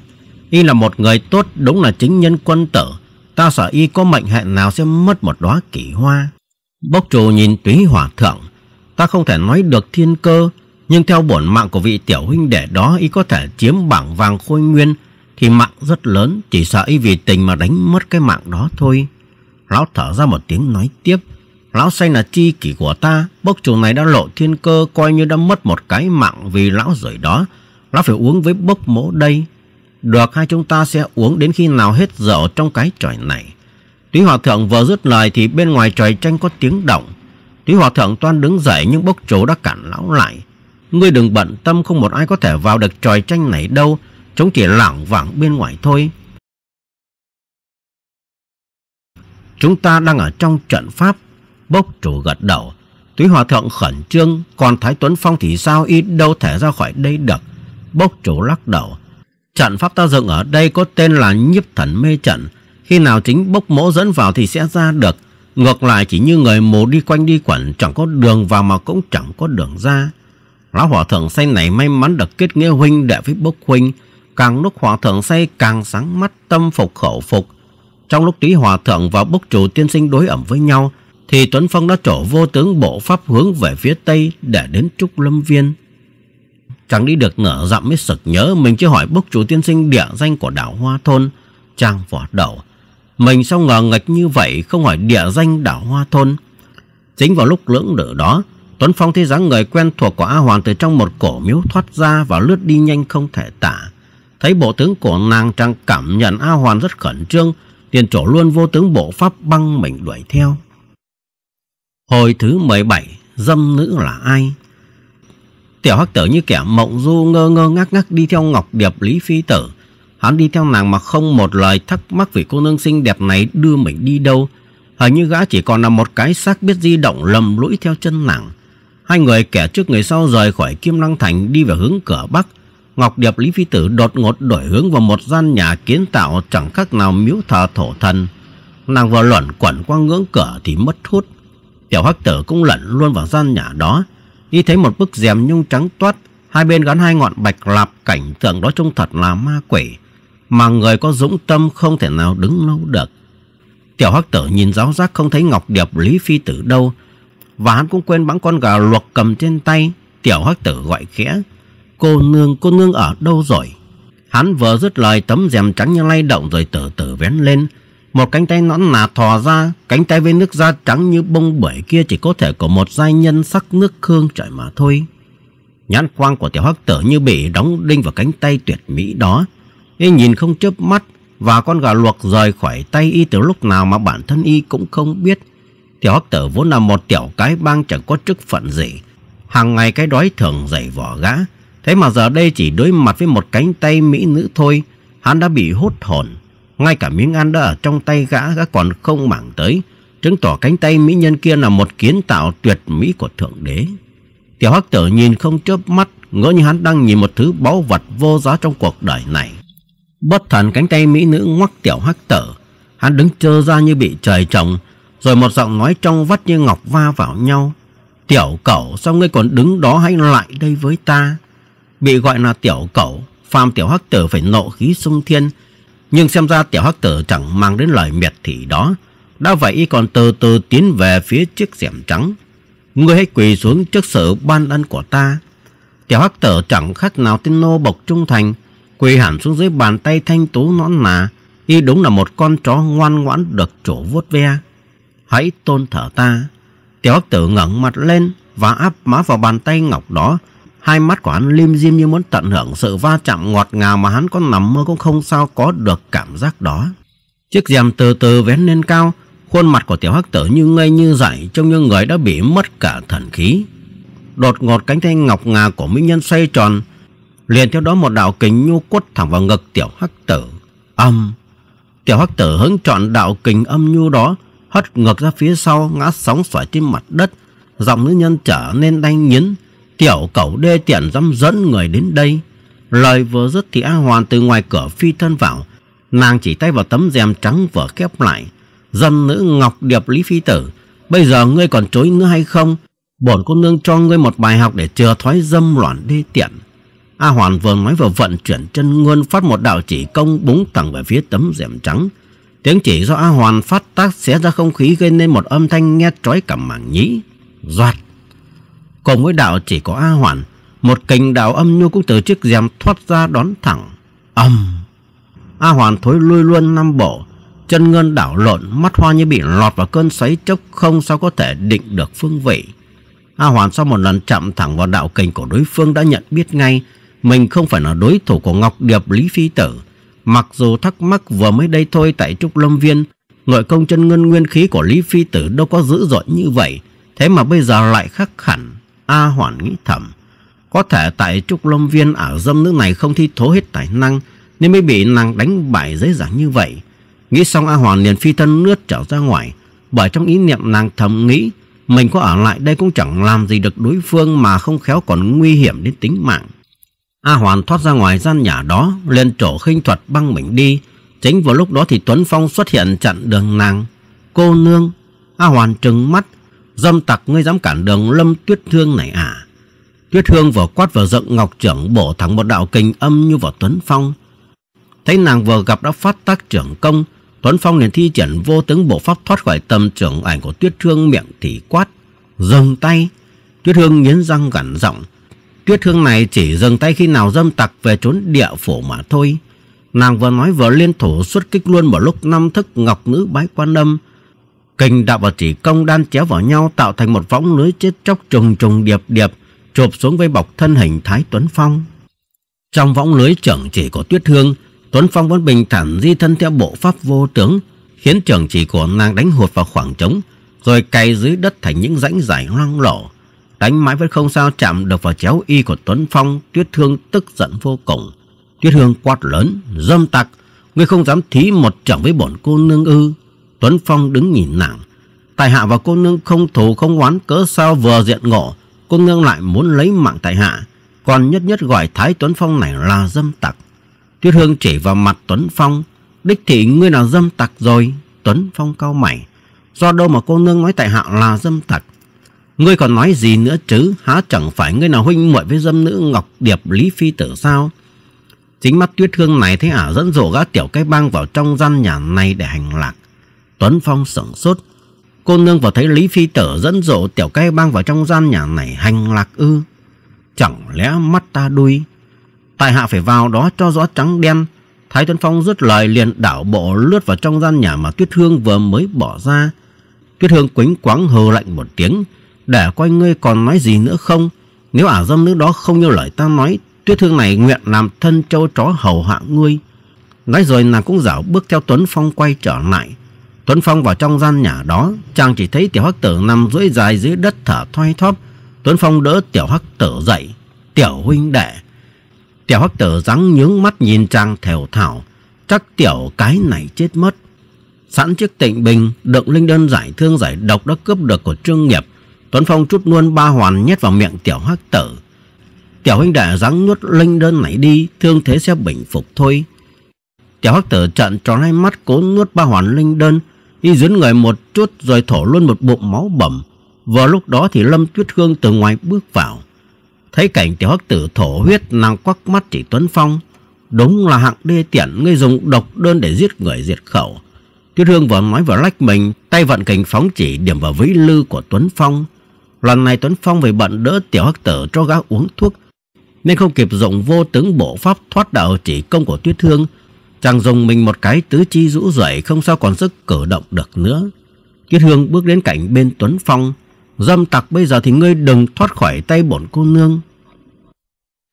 Y là một người tốt, đúng là chính nhân quân tử. Ta sợ y có mệnh hệ nào sẽ mất một đóa kỷ hoa. Bốc trù nhìn túy Hòa Thượng, ta không thể nói được thiên cơ, nhưng theo bổn mạng của vị tiểu huynh đệ đó y có thể chiếm bảng vàng khôi nguyên thì mạng rất lớn, chỉ sợ y vì tình mà đánh mất cái mạng đó thôi. Lão thở ra một tiếng nói tiếp. Lão say là chi kỷ của ta, bốc chủ này đã lộ thiên cơ coi như đã mất một cái mạng vì lão rời đó. Lão phải uống với bốc mỗ đây. Được hai chúng ta sẽ uống đến khi nào hết rượu trong cái tròi này. Túy Hòa Thượng vừa dứt lời thì bên ngoài tròi tranh có tiếng động. Túy Hòa Thượng toan đứng dậy nhưng bốc chủ đã cản lão lại. Ngươi đừng bận tâm không một ai có thể vào được tròi tranh này đâu, chúng chỉ lảng vảng bên ngoài thôi. Chúng ta đang ở trong trận pháp Bốc chủ gật đầu Túy Hòa Thượng khẩn trương Còn Thái Tuấn Phong thì sao y đâu thể ra khỏi đây được Bốc chủ lắc đầu Trận pháp ta dựng ở đây có tên là nhiếp thần mê trận Khi nào chính bốc mỗ dẫn vào thì sẽ ra được Ngược lại chỉ như người mù đi quanh đi quẩn Chẳng có đường vào mà cũng chẳng có đường ra Lão Hòa Thượng say này may mắn được kết nghĩa huynh đệ với bốc huynh Càng lúc Hòa Thượng say càng sáng mắt tâm phục khẩu phục Trong lúc túy Hòa Thượng và Bốc Chủ tiên sinh đối ẩm với nhau thì Tuấn Phong đã trổ vô tướng bộ pháp hướng về phía tây để đến Trúc Lâm Viên. Chàng đi được nửa dặm mới sực nhớ mình chưa hỏi bốc chủ tiên sinh địa danh của đảo Hoa Thôn, chàng vỏ đầu. Mình sao ngờ nghịch như vậy không hỏi địa danh đảo Hoa Thôn. Chính vào lúc lưỡng lự đó, Tuấn Phong thấy dáng người quen thuộc của A Hoàng từ trong một cổ miếu thoát ra và lướt đi nhanh không thể tả. Thấy bộ tướng của nàng chàng cảm nhận A Hoàn rất khẩn trương, liền trổ luôn vô tướng bộ pháp băng mình đuổi theo. Hồi thứ 17 Dâm nữ là ai Tiểu hắc tử như kẻ mộng du ngơ ngơ ngác ngác đi theo Ngọc Điệp Lý Phi Tử Hắn đi theo nàng mà không một lời thắc mắc vì cô nương xinh đẹp này đưa mình đi đâu Hình như gã chỉ còn là một cái xác biết di động lầm lũi theo chân nàng Hai người kẻ trước người sau rời khỏi Kim Lăng Thành đi về hướng cửa Bắc Ngọc Điệp Lý Phi Tử đột ngột đổi hướng vào một gian nhà kiến tạo chẳng khác nào miếu thờ thổ thần Nàng vừa luẩn quẩn qua ngưỡng cửa thì mất hút Tiểu hắc tử cũng lẩn luôn vào gian nhà đó. Y thấy một bức rèm nhung trắng toát, hai bên gắn hai ngọn bạch lạp cảnh tượng đó trông thật là ma quỷ. Mà người có dũng tâm không thể nào đứng lâu được. Tiểu hắc tử nhìn giáo giác không thấy Ngọc Điệp Lý Phi Tử đâu. Và hắn cũng quên bắn con gà luộc cầm trên tay. Tiểu hắc tử gọi khẽ. Cô nương, cô nương ở đâu rồi? Hắn vừa dứt lời tấm rèm trắng như lay động rồi từ từ vén lên. Một cánh tay nõn nà thò ra, cánh tay với nước da trắng như bông bưởi kia chỉ có thể của một giai nhân sắc nước hương trời mà thôi. Nhãn quang của tiểu hắc tử như bị đóng đinh vào cánh tay tuyệt mỹ đó. Y nhìn không chớp mắt và con gà luộc rời khỏi tay y từ lúc nào mà bản thân y cũng không biết. Tiểu hắc tử vốn là một tiểu cái bang chẳng có chức phận gì. Hàng ngày cái đói thường dày vỏ gã. Thế mà giờ đây chỉ đối mặt với một cánh tay mỹ nữ thôi, hắn đã bị hốt hồn ngay cả miếng ăn đã ở trong tay gã gã còn không mảng tới. Chứng tỏ cánh tay mỹ nhân kia là một kiến tạo tuyệt mỹ của Thượng Đế. Tiểu Hắc Tử nhìn không chớp mắt, ngỡ như hắn đang nhìn một thứ báu vật vô giá trong cuộc đời này. Bất thần cánh tay mỹ nữ ngoắc Tiểu Hắc Tử. Hắn đứng trơ ra như bị trời trồng, rồi một giọng nói trong vắt như ngọc va vào nhau. Tiểu cẩu sao ngươi còn đứng đó hãy lại đây với ta Bị gọi là tiểu cẩu phàm tiểu hắc tử phải nộ khí sung thiên nhưng xem ra tiểu hắc tử chẳng mang đến lời miệt thị đó. Đã vậy y còn từ từ tiến về phía chiếc rèm trắng. Ngươi hãy quỳ xuống trước sự ban ân của ta. Tiểu hắc tử chẳng khác nào tin nô bộc trung thành. Quỳ hẳn xuống dưới bàn tay thanh tú nõn nà. Y đúng là một con chó ngoan ngoãn được trổ vuốt ve. Hãy tôn thở ta. Tiểu hắc tử ngẩng mặt lên và áp má vào bàn tay ngọc đó Hai mắt của hắn lim dim như muốn tận hưởng sự va chạm ngọt ngào mà hắn có nằm mơ cũng không sao có được cảm giác đó. Chiếc rèm từ từ vén lên cao, khuôn mặt của tiểu hắc tử như ngây như dại trông như người đã bị mất cả thần khí. Đột ngột cánh tay ngọc ngà của mỹ nhân xoay tròn, liền theo đó một đạo kình nhu quất thẳng vào ngực tiểu hắc tử. Âm! Tiểu hắc tử hứng trọn đạo kình âm nhu đó, hất ngược ra phía sau ngã sóng xoài trên mặt đất, giọng nữ nhân trở nên đanh nhín Tiểu cẩu đê tiện dám dẫn người đến đây. Lời vừa dứt thì A Hoàn từ ngoài cửa phi thân vào. Nàng chỉ tay vào tấm rèm trắng vừa khép lại. Dân nữ Ngọc Điệp Lý Phi Tử. Bây giờ ngươi còn chối nữa hay không? Bổn cô nương cho ngươi một bài học để chừa thoái dâm loạn đê tiện. A Hoàn vừa nói vừa vận chuyển chân nguyên phát một đạo chỉ công búng thẳng về phía tấm rèm trắng. Tiếng chỉ do A Hoàn phát tác xé ra không khí gây nên một âm thanh nghe trói cả mảng nhĩ. Doạt Cùng với đạo chỉ có A Hoàn Một kình đạo âm nhu cũng từ chiếc rèm thoát ra đón thẳng Âm A Hoàn thối lui luôn năm bộ Chân ngân đảo lộn Mắt hoa như bị lọt vào cơn xoáy chốc Không sao có thể định được phương vị A Hoàn sau một lần chạm thẳng vào đạo kình của đối phương đã nhận biết ngay Mình không phải là đối thủ của Ngọc Điệp Lý Phi Tử Mặc dù thắc mắc vừa mới đây thôi tại Trúc Lâm Viên Ngợi công chân ngân nguyên khí của Lý Phi Tử đâu có dữ dội như vậy Thế mà bây giờ lại khác hẳn A Hoàn nghĩ thầm. Có thể tại Trúc Lâm Viên ở dâm nữ này không thi thố hết tài năng nên mới bị nàng đánh bại dễ dàng như vậy. Nghĩ xong A Hoàn liền phi thân lướt trở ra ngoài. Bởi trong ý niệm nàng thầm nghĩ mình có ở lại đây cũng chẳng làm gì được đối phương mà không khéo còn nguy hiểm đến tính mạng. A Hoàn thoát ra ngoài gian nhà đó liền trổ khinh thuật băng mình đi. Chính vào lúc đó thì Tuấn Phong xuất hiện chặn đường nàng. Cô nương, A Hoàn trừng mắt Dâm tặc ngươi dám cản đường lâm tuyết thương này à? Tuyết Hương vừa quát vừa giận Ngọc Trưởng bổ thẳng một đạo kình âm như vào Tuấn Phong. Thấy nàng vừa gặp đã phát tác trưởng công, Tuấn Phong liền thi triển vô tướng bộ pháp thoát khỏi tầm trưởng ảnh của Tuyết Hương miệng thì quát, dâng tay. Tuyết Hương nghiến răng gằn giọng. Tuyết Hương này chỉ dừng tay khi nào dâm tặc về trốn địa phủ mà thôi. Nàng vừa nói vừa liên thủ xuất kích luôn một lúc năm thức ngọc nữ bái quan âm, Kinh đạo và chỉ công đan chéo vào nhau tạo thành một võng lưới chết chóc trùng trùng điệp điệp, chụp xuống với bọc thân hình Thái Tuấn Phong. Trong võng lưới trưởng chỉ của Tuyết Hương, Tuấn Phong vẫn bình thản di thân theo bộ pháp vô tướng, khiến trưởng chỉ của nàng đánh hụt vào khoảng trống, rồi cày dưới đất thành những rãnh dài loang lổ. Đánh mãi vẫn không sao chạm được vào chéo y của Tuấn Phong, Tuyết Hương tức giận vô cùng. Tuyết Hương quát lớn, dâm tặc, ngươi không dám thí một trưởng với bổn cô nương ư. Tuấn Phong đứng nhìn nàng. Tài hạ và cô nương không thù không oán cớ sao vừa diện ngộ. Cô nương lại muốn lấy mạng tài hạ. Còn nhất nhất gọi Thái Tuấn Phong này là dâm tặc. Tuyết Hương chỉ vào mặt Tuấn Phong. Đích thị ngươi nào dâm tặc rồi. Tuấn Phong cau mày. Do đâu mà cô nương nói tại hạ là dâm tặc? Ngươi còn nói gì nữa chứ? Há chẳng phải ngươi nào huynh muội với dâm nữ Ngọc Điệp Lý Phi tử sao? Chính mắt tuyết hương này thấy ả à? dẫn dụ gã tiểu cái bang vào trong gian nhà này để hành lạc. Tuấn Phong sửng sốt. Cô nương vào thấy Lý Phi Tử dẫn dụ tiểu cay bang vào trong gian nhà này hành lạc ư. Chẳng lẽ mắt ta đuôi. Tài hạ phải vào đó cho rõ trắng đen. Thái Tuấn Phong rút lời liền đảo bộ lướt vào trong gian nhà mà Tuyết Hương vừa mới bỏ ra. Tuyết Hương quính quáng hờ lạnh một tiếng. Để coi ngươi còn nói gì nữa không? Nếu ả dâm nữ đó không như lời ta nói, Tuyết Hương này nguyện làm thân châu chó hầu hạ ngươi. Nói rồi nàng cũng dạo bước theo Tuấn Phong quay trở lại. Tuấn Phong vào trong gian nhà đó Chàng chỉ thấy tiểu hắc tử nằm duỗi dài dưới đất thở thoi thóp Tuấn Phong đỡ tiểu hắc tử dậy Tiểu huynh đệ Tiểu hắc tử rắn nhướng mắt nhìn chàng thều thảo Chắc tiểu cái này chết mất Sẵn chiếc tịnh bình Đựng linh đơn giải thương giải độc đã cướp được của trương nghiệp Tuấn Phong chút luôn ba hoàn nhét vào miệng tiểu hắc tử Tiểu huynh đệ rắn nuốt linh đơn này đi Thương thế sẽ bình phục thôi Tiểu hắc tử trận tròn hai mắt cố nuốt ba hoàn linh đơn Y dấn người một chút rồi thổ luôn một bụng máu bẩm. Vào lúc đó thì Lâm Tuyết Hương từ ngoài bước vào. Thấy cảnh tiểu hắc tử thổ huyết nàng quắc mắt chỉ Tuấn Phong. Đúng là hạng đê tiện ngươi dùng độc đơn để giết người diệt khẩu. Tuyết Hương vừa nói vừa lách mình, tay vận kình phóng chỉ điểm vào vĩ lư của Tuấn Phong. Lần này Tuấn Phong vì bận đỡ tiểu hắc tử cho gã uống thuốc nên không kịp dùng vô tướng bộ pháp thoát đạo chỉ công của Tuyết Hương Chàng dùng mình một cái tứ chi rũ rượi không sao còn sức cử động được nữa. Kiết Hương bước đến cạnh bên Tuấn Phong. Dâm tặc bây giờ thì ngươi đừng thoát khỏi tay bổn cô nương.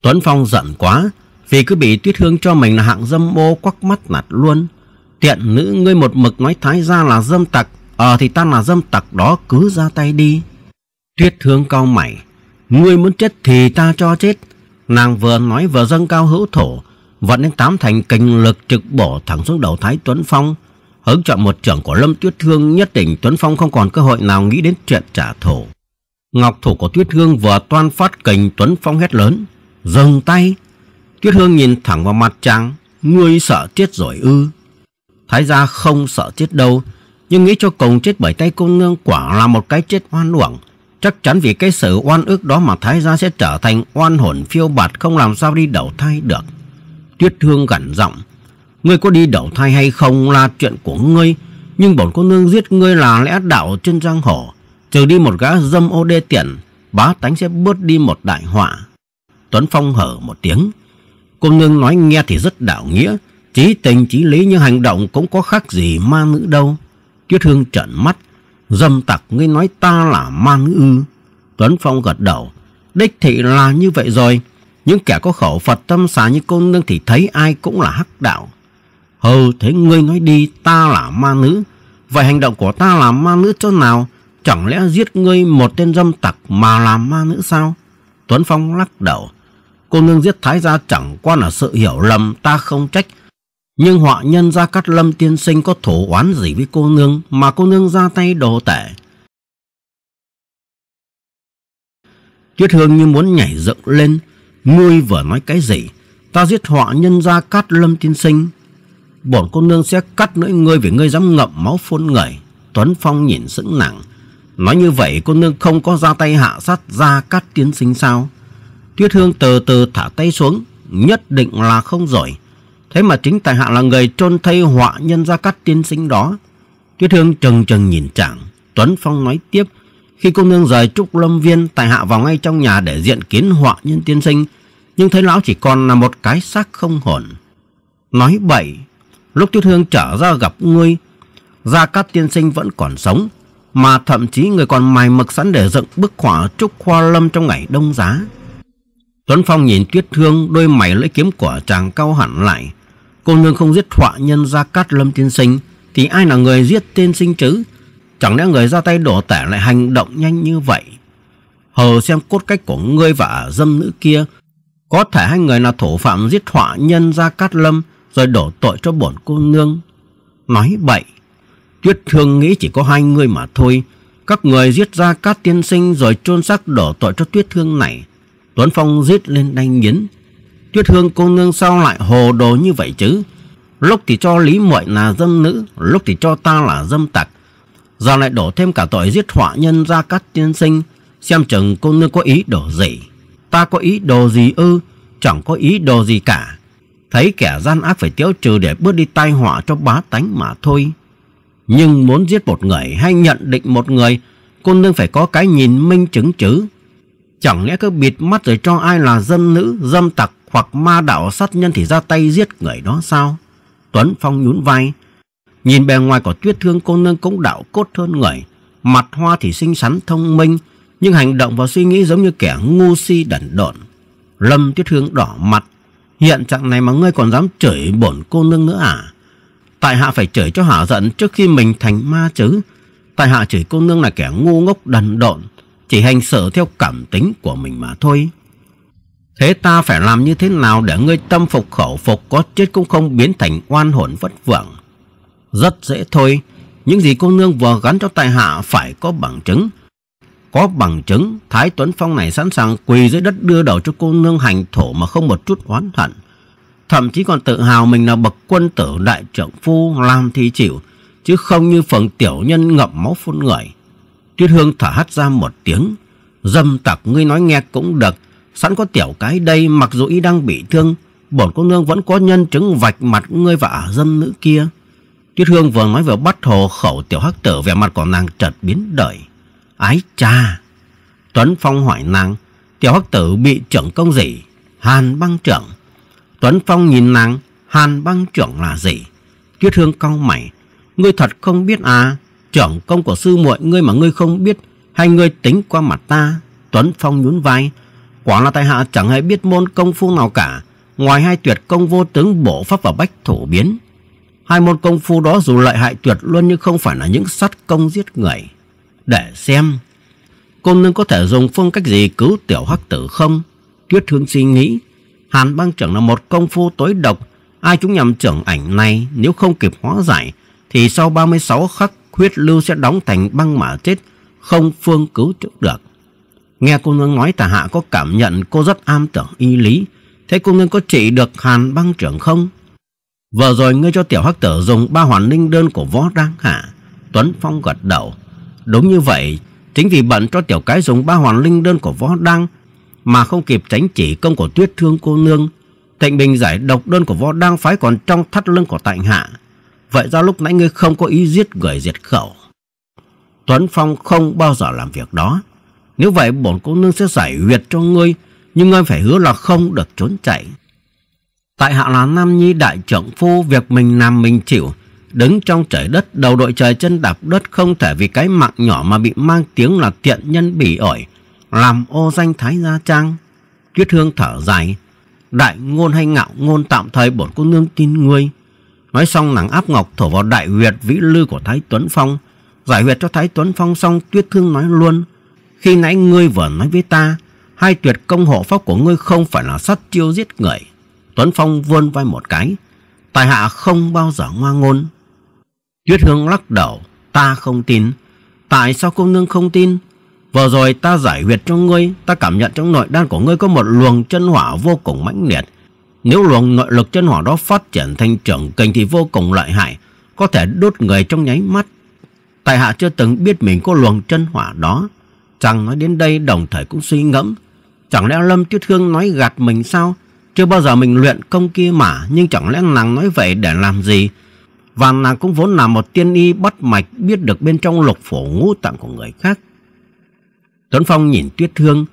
Tuấn Phong giận quá vì cứ bị Tuyết Hương cho mình là hạng dâm ô quắc mắt nạt luôn. Tiện nữ ngươi một mực nói thái ra là dâm tặc, ờ thì ta là dâm tặc đó cứ ra tay đi. Tuyết Hương cao mày, ngươi muốn chết thì ta cho chết. Nàng vừa nói vừa dâng cao hữu thổ, vận đến tám thành kinh lực trực bổ thẳng xuống đầu Thái Tuấn Phong. Hứng chọn một trưởng của Lâm Tuyết Thương nhất định Tuấn Phong không còn cơ hội nào nghĩ đến chuyện trả thù. Ngọc thủ của Tuyết Hương vừa toan phát kình Tuấn Phong hét lớn. Dừng tay. Tuyết Hương nhìn thẳng vào mặt chàng. Ngươi sợ chết rồi ư. Thái gia không sợ chết đâu. Nhưng nghĩ cho cùng chết bởi tay cô nương quả là một cái chết oan uổng. Chắc chắn vì cái sự oan ức đó mà Thái gia sẽ trở thành oan hồn phiêu bạt không làm sao đi đầu thai được. Tuyết Thương gằn giọng, "Ngươi có đi đầu thai hay không là chuyện của ngươi, nhưng bổn cô nương giết ngươi là lẽ đạo trên giang hồ, trừ đi một gã dâm ô đê tiện, bá tánh sẽ bớt đi một đại họa." Tuấn Phong hở một tiếng, cô nương nói nghe thì rất đạo nghĩa, trí tình trí lý nhưng hành động cũng có khác gì ma nữ đâu. Tuyết Thương trợn mắt, dâm tặc ngươi nói ta là ma nữ ư? Tuấn Phong gật đầu, đích thị là như vậy rồi. Những kẻ có khẩu Phật tâm xà như cô nương thì thấy ai cũng là hắc đạo. Hừ, thế ngươi nói đi, ta là ma nữ. Vậy hành động của ta là ma nữ chỗ nào? Chẳng lẽ giết ngươi một tên dâm tặc mà là ma nữ sao? Tuấn Phong lắc đầu. Cô nương giết thái gia chẳng qua là sự hiểu lầm ta không trách. Nhưng họa nhân gia cắt Lâm tiên sinh có thủ oán gì với cô nương mà cô nương ra tay đồ tệ. Tuyết Hương như muốn nhảy dựng lên, Ngươi vừa nói cái gì? Ta giết họa nhân gia cát lâm tiên sinh. Bổn cô nương sẽ cắt nỗi ngươi vì ngươi dám ngậm máu phun người. Tuấn Phong nhìn sững nặng. Nói như vậy cô nương không có ra tay hạ sát gia cát tiên sinh sao? Tuyết Hương từ từ thả tay xuống. Nhất định là không rồi. Thế mà chính tài hạ là người trôn thay họa nhân gia cát tiên sinh đó. Tuyết Hương trừng trừng nhìn chàng. Tuấn Phong nói tiếp. Khi cô nương rời Trúc Lâm Viên, tài hạ vào ngay trong nhà để diện kiến họa nhân tiên sinh nhưng thấy lão chỉ còn là một cái xác không hồn. Nói bậy, lúc Tuyết Hương trở ra gặp ngươi, Gia Cát Tiên Sinh vẫn còn sống, mà thậm chí người còn mài mực sẵn để dựng bức họa trúc khoa lâm trong ngày đông giá. Tuấn Phong nhìn Tuyết Hương đôi mày lưỡi kiếm của chàng cao hẳn lại. Cô nương không giết họa nhân Gia Cát Lâm Tiên Sinh, thì ai là người giết tiên sinh chứ? Chẳng lẽ người ra tay đổ tẻ lại hành động nhanh như vậy? Hờ xem cốt cách của ngươi và dâm nữ kia có thể hai người là thủ phạm giết họa nhân ra Cát Lâm rồi đổ tội cho bổn cô nương. Nói bậy, Tuyết Thương nghĩ chỉ có hai người mà thôi. Các người giết ra Cát Tiên Sinh rồi trôn xác đổ tội cho Tuyết Thương này. Tuấn Phong giết lên đanh nghiến. Tuyết Thương cô nương sao lại hồ đồ như vậy chứ? Lúc thì cho Lý Muội là dâm nữ, lúc thì cho ta là dâm tặc. Giờ lại đổ thêm cả tội giết họa nhân ra Cát Tiên Sinh. Xem chừng cô nương có ý đổ gì. Ta có ý đồ gì ư? Chẳng có ý đồ gì cả. Thấy kẻ gian ác phải tiêu trừ để bước đi tai họa cho bá tánh mà thôi. Nhưng muốn giết một người hay nhận định một người, cô nương phải có cái nhìn minh chứng chứ. Chẳng lẽ cứ bịt mắt rồi cho ai là dân nữ, dâm tặc hoặc ma đạo sát nhân thì ra tay giết người đó sao? Tuấn Phong nhún vai. Nhìn bề ngoài của tuyết thương cô nương cũng đạo cốt hơn người. Mặt hoa thì xinh xắn thông minh, nhưng hành động và suy nghĩ giống như kẻ ngu si đẩn độn. Lâm Tuyết Hương đỏ mặt, hiện trạng này mà ngươi còn dám chửi bổn cô nương nữa à? Tại hạ phải chửi cho hả giận trước khi mình thành ma chứ. Tại hạ chửi cô nương là kẻ ngu ngốc đần độn, chỉ hành xử theo cảm tính của mình mà thôi. Thế ta phải làm như thế nào để ngươi tâm phục khẩu phục có chết cũng không biến thành oan hồn vất vưởng? Rất dễ thôi, những gì cô nương vừa gắn cho tại hạ phải có bằng chứng. Có bằng chứng Thái Tuấn Phong này sẵn sàng quỳ dưới đất đưa đầu cho cô nương hành thổ mà không một chút oán hận. Thậm chí còn tự hào mình là bậc quân tử đại trưởng phu làm thì chịu, chứ không như phần tiểu nhân ngậm máu phun người. Tuyết Hương thở hắt ra một tiếng. Dâm tặc ngươi nói nghe cũng được. Sẵn có tiểu cái đây mặc dù y đang bị thương. Bổn cô nương vẫn có nhân chứng vạch mặt ngươi và ả dâm nữ kia. Tuyết Hương vừa nói vừa bắt hồ khẩu tiểu hắc tử vẻ mặt của nàng chợt biến đổi. Ái cha! Tuấn Phong hỏi nàng, tiểu hắc tử bị trưởng công gì? Hàn băng trưởng. Tuấn Phong nhìn nàng, hàn băng trưởng là gì? Tuyết hương cau mày, ngươi thật không biết à? Trưởng công của sư muội ngươi mà ngươi không biết, hay ngươi tính qua mặt ta? Tuấn Phong nhún vai, quả là tại hạ chẳng hề biết môn công phu nào cả, ngoài hai tuyệt công vô tướng bổ pháp và bách thủ biến. Hai môn công phu đó dù lợi hại tuyệt luôn nhưng không phải là những sát công giết người để xem cô nương có thể dùng phương cách gì cứu tiểu hắc tử không? Tuyết Hương suy nghĩ, Hàn băng trưởng là một công phu tối độc, ai chúng nhầm trưởng ảnh này nếu không kịp hóa giải thì sau ba mươi sáu khắc huyết lưu sẽ đóng thành băng mà chết, không phương cứu chữa được. Nghe cô nương nói tà hạ có cảm nhận cô rất am tưởng y lý, thế cô nương có trị được Hàn băng trưởng không? Vừa rồi ngươi cho tiểu hắc tử dùng ba hoàn linh đơn của võ đang hạ. Tuấn Phong gật đầu, Đúng như vậy, chính vì bận cho tiểu cái dùng ba hoàn linh đơn của võ đăng mà không kịp tránh chỉ công của tuyết thương cô nương. Thịnh Bình giải độc đơn của võ đăng phái còn trong thắt lưng của tại hạ. Vậy ra lúc nãy ngươi không có ý giết người diệt khẩu. Tuấn Phong không bao giờ làm việc đó. Nếu vậy bổn cô nương sẽ giải huyệt cho ngươi, nhưng ngươi phải hứa là không được trốn chạy. Tại hạ là nam nhi đại trưởng phu, việc mình làm mình chịu, Đứng trong trời đất đầu đội trời chân đạp đất không thể vì cái mạng nhỏ mà bị mang tiếng là thiện nhân bỉ ổi. Làm ô danh Thái Gia Trang. Tuyết Hương thở dài. Đại ngôn hay ngạo ngôn tạm thời bổn cô nương tin ngươi. Nói xong nàng áp ngọc thổ vào đại huyệt vĩ lư của Thái Tuấn Phong. Giải huyệt cho Thái Tuấn Phong xong Tuyết Thương nói luôn. Khi nãy ngươi vừa nói với ta, hai tuyệt công hộ pháp của ngươi không phải là sát chiêu giết người. Tuấn Phong vươn vai một cái. Tài hạ không bao giờ ngoa ngôn. Tuyết Hương lắc đầu, ta không tin. Tại sao cô nương không tin? Vừa rồi ta giải huyệt cho ngươi, ta cảm nhận trong nội đan của ngươi có một luồng chân hỏa vô cùng mãnh liệt. Nếu luồng nội lực chân hỏa đó phát triển thành trưởng kình thì vô cùng lợi hại, có thể đốt người trong nháy mắt. Tài hạ chưa từng biết mình có luồng chân hỏa đó. Chàng nói đến đây đồng thời cũng suy ngẫm. Chẳng lẽ Lâm Tuyết Hương nói gạt mình sao? Chưa bao giờ mình luyện công kia mà, nhưng chẳng lẽ nàng nói vậy để làm gì? Và nàng cũng vốn là một tiên y bắt mạch biết được bên trong lục phổ ngũ tạng của người khác. Tuấn Phong nhìn tuyết thương,